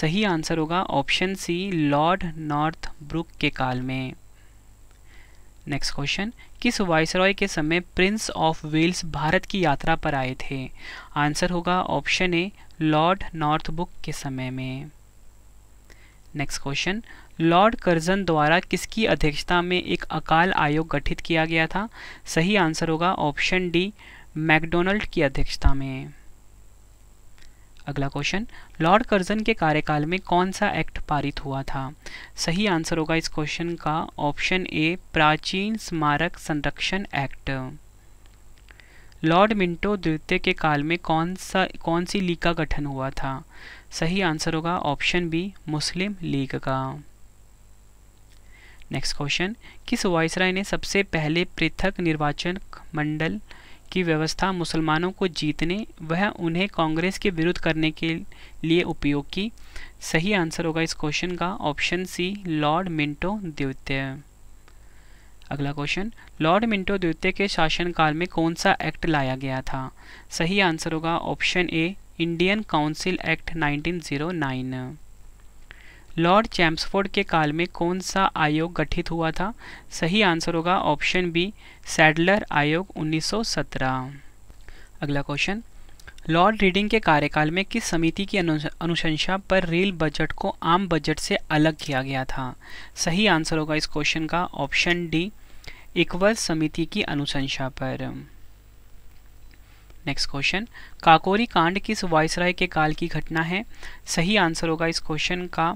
सही आंसर होगा option C lord Northbrook के काल में नेक्स्ट क्वेश्चन किस वायसराय के समय प्रिंस ऑफ वेल्स भारत की यात्रा पर आए थे आंसर होगा option A lord Northbrook के समय में नेक्स्ट क्वेश्चन लॉर्ड कर्जन द्वारा किसकी अध्यक्षता में एक अकाल आयोग गठित किया गया था सही आंसर होगा ऑप्शन डी मैकडोनल्ड की अध्यक्षता में अगला क्वेश्चन लॉर्ड कर्जन के कार्यकाल में कौन सा एक्ट पारित हुआ था सही आंसर होगा इस क्वेश्चन का ऑप्शन ए प्राचीन स्मारक संरक्षण एक्ट लॉर्ड मिंटो द्वितीय के काल में कौन सा कौन सी लीग का गठन हुआ था सही आंसर होगा ऑप्शन बी मुस्लिम लीग का नेक्स्ट क्वेश्चन किस वायसराय ने सबसे पहले पृथक निर्वाचन मंडल की व्यवस्था मुसलमानों को जीतने वह उन्हें कांग्रेस के विरुद्ध करने के लिए उपयोग की सही आंसर होगा इस क्वेश्चन का ऑप्शन सी लॉर्ड मिंटो द्वितीय अगला क्वेश्चन लॉर्ड मिंटो द्वितीय के शासनकाल में कौन सा एक्ट लाया गया था सही आंसर होगा option A Indian council act 1909 lord Chelmsford के काल में कौन सा आयोग गठित हुआ था सही आंसर होगा ऑप्शन बी सैडलर आयोग 1917 अगला क्वेश्चन लॉर्ड रीडिंग के कार्यकाल में किस समिति की अनुशंसा पर रेल बजट को आम बजट से अलग किया गया था सही आंसर होगा इस क्वेश्चन का ऑप्शन डी इक्वल समिति की अनुशंसा पर नेक्स्ट क्वेश्चन काकोरी कांड किस वायसराय के काल की घटना है सही आंसर होगा इस क्वेश्चन का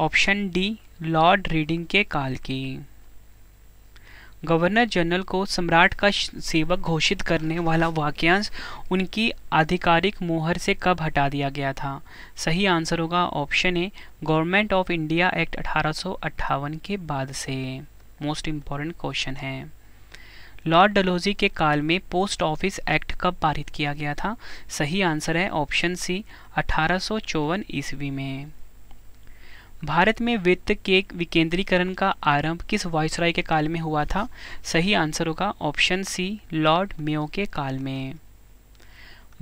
ऑप्शन डी लॉर्ड रीडिंग के काल की गवर्नर जनरल को सम्राट का सेवक घोषित करने वाला वाक्यांश उनकी आधिकारिक मोहर से कब हटा दिया गया था सही आंसर होगा option A government of India act अठारह के बाद से मोस्ट इम्पॉर्टेंट क्वेश्चन है लॉर्ड डलोजी के काल में पोस्ट ऑफिस एक्ट कब पारित किया गया था सही आंसर है ऑप्शन सी अठारह ईस्वी में भारत में वित्त के विकेंद्रीकरण का आरंभ किस वायसराय के काल में हुआ था सही आंसर होगा ऑप्शन सी लॉर्ड मेयो के काल में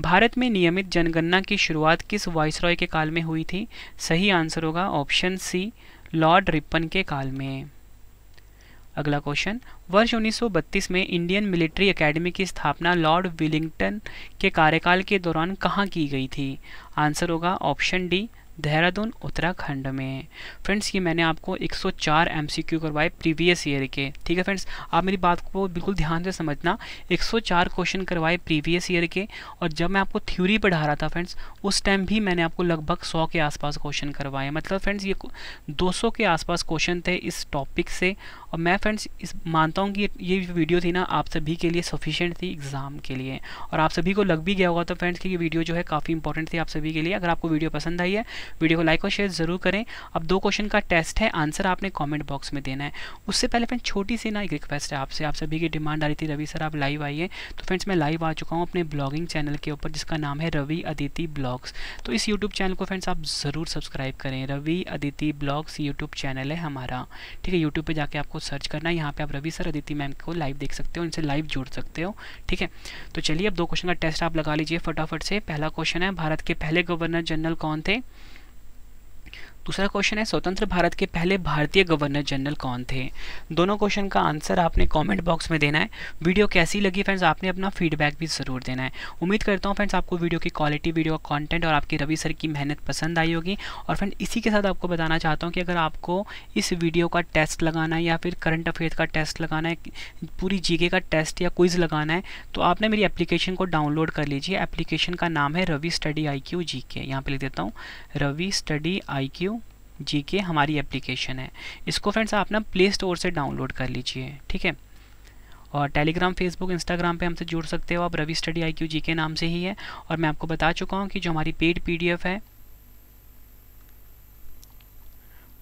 भारत में नियमित जनगणना की शुरुआत किस वायसरॉय के काल में हुई थी सही आंसर होगा ऑप्शन सी लॉर्ड रिपन के काल में अगला क्वेश्चन वर्ष 1932 में इंडियन मिलिट्री एकेडमी की स्थापना लॉर्ड विलिंगटन के कार्यकाल के दौरान कहाँ की गई थी आंसर होगा ऑप्शन डी देहरादून उत्तराखंड में फ्रेंड्स ये मैंने आपको 104 एमसीक्यू करवाए प्रीवियस ईयर के ठीक है फ्रेंड्स आप मेरी बात को बिल्कुल ध्यान से समझना 104 क्वेश्चन करवाए प्रीवियस ईयर के और जब मैं आपको थ्योरी पढ़ा रहा था फ्रेंड्स उस टाइम भी मैंने आपको लगभग 100 के आसपास क्वेश्चन करवाए मतलब फ्रेंड्स ये 200 के आसपास क्वेश्चन थे इस टॉपिक से और मैं फ्रेंड्स इस मानता हूँ कि ये वीडियो थी ना आप सभी के लिए सफिशेंट थी एग्ज़ाम के लिए और आप सभी को लग भी गया होगा तो फ्रेंड्स कि ये वीडियो जो है काफ़ी इंपॉर्टेंट थी आप सभी के लिए अगर आपको वीडियो पसंद आई है वीडियो को लाइक और शेयर ज़रूर करें अब दो क्वेश्चन का टेस्ट है आंसर आपने कॉमेंट बॉक्स में देना है उससे पहले फ्रेंड छोटी सी ना एक रिक्वेस्ट है आपसे आप सभी की डिमांड आ रही थी रवि सर आप लाइव आइए तो फ्रेंड्स मैं लाइव आ चुका हूँ अपने ब्लॉगिंग चैनल के ऊपर जिसका नाम है रवि अदिति ब्लॉग्स तो इस यूट्यूब चैनल को फ्रेंड्स आप ज़रूर सब्सक्राइब करें Ravi Aditi blogs YouTube channel है हमारा ठीक है यूट्यूब पर जाकर आपको आपको सर्च करना है यहाँ पे आप रवि सर अदिति मैम को लाइव देख सकते हो इनसे लाइव जुड़ सकते हो ठीक है तो चलिए अब दो क्वेश्चन का टेस्ट आप लगा लीजिए फटाफट से पहला क्वेश्चन है भारत के पहले गवर्नर जनरल कौन थे दूसरा क्वेश्चन है स्वतंत्र भारत के पहले भारतीय गवर्नर जनरल कौन थे दोनों क्वेश्चन का आंसर आपने कमेंट बॉक्स में देना है वीडियो कैसी लगी फ्रेंड्स आपने अपना फीडबैक भी ज़रूर देना है उम्मीद करता हूँ फ्रेंड्स आपको वीडियो की क्वालिटी वीडियो का कॉन्टेंट और आपकी रवि सर की मेहनत पसंद आई होगी और फ्रेंड इसी के साथ आपको बताना चाहता हूँ कि अगर आपको इस वीडियो का टेस्ट लगाना है या फिर करंट अफेयर का टेस्ट लगाना है पूरी जीके का टेस्ट या क्विज लगाना है तो आपने मेरी एप्लीकेशन को डाउनलोड कर लीजिए एप्लीकेशन का नाम है Ravi study I Q G K यहाँ पर लिख देता हूँ Ravi study I Q G K हमारी एप्लीकेशन है इसको फ्रेंड्स आप ना प्ले स्टोर से डाउनलोड कर लीजिए ठीक है और टेलीग्राम फेसबुक इंस्टाग्राम पे हमसे जुड़ सकते हो आप Ravi study I Q G के नाम से ही है और मैं आपको बता चुका हूँ कि जो हमारी पेड पीडीएफ है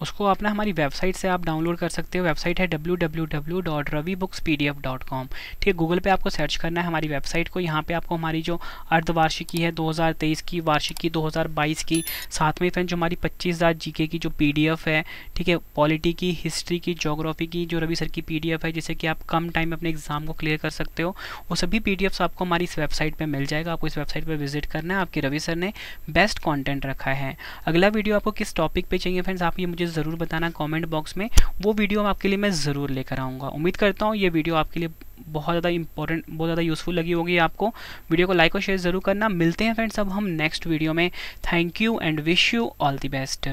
उसको आप ना हमारी वेबसाइट से आप डाउनलोड कर सकते हो वेबसाइट है W W W dot Ravi books P D F dot com ठीक है गूगल पे आपको सर्च करना है हमारी वेबसाइट को यहाँ पे आपको हमारी जो अर्धवार्षिकी है 2023 की वार्षिकी 2022 की साथ में फ्रेंड जो हमारी पच्चीस हज़ार जी के की जो पी डी एफ है ठीक है पॉलिटी की हिस्ट्री की जोग्राफी की जो रवि सर की पी डी एफ है जिससे कि आप कम टाइम में अपने एग्जाम को क्लियर कर सकते हो वो सभी पी डी एफ्स आपको हमारी इस वेबसाइट पर मिल जाएगा आपको इस वेबसाइट पर विजिट करना है आपके रवि सर ने बेस्ट कॉन्टेंट रखा है अगला वीडियो आपको किस टॉपिक पर चाहिए फ्रेंड्स आप ये मुझे मुझे ज़रूर बताना कमेंट बॉक्स में वो वीडियो आपके लिए मैं ज़रूर लेकर आऊँगा उम्मीद करता हूँ ये वीडियो आपके लिए बहुत ज़्यादा इंपॉर्टेंट बहुत ज़्यादा यूज़फुल लगी होगी आपको वीडियो को लाइक और शेयर ज़रूर करना मिलते हैं फ्रेंड्स अब हम नेक्स्ट वीडियो में thank you and wish you all the best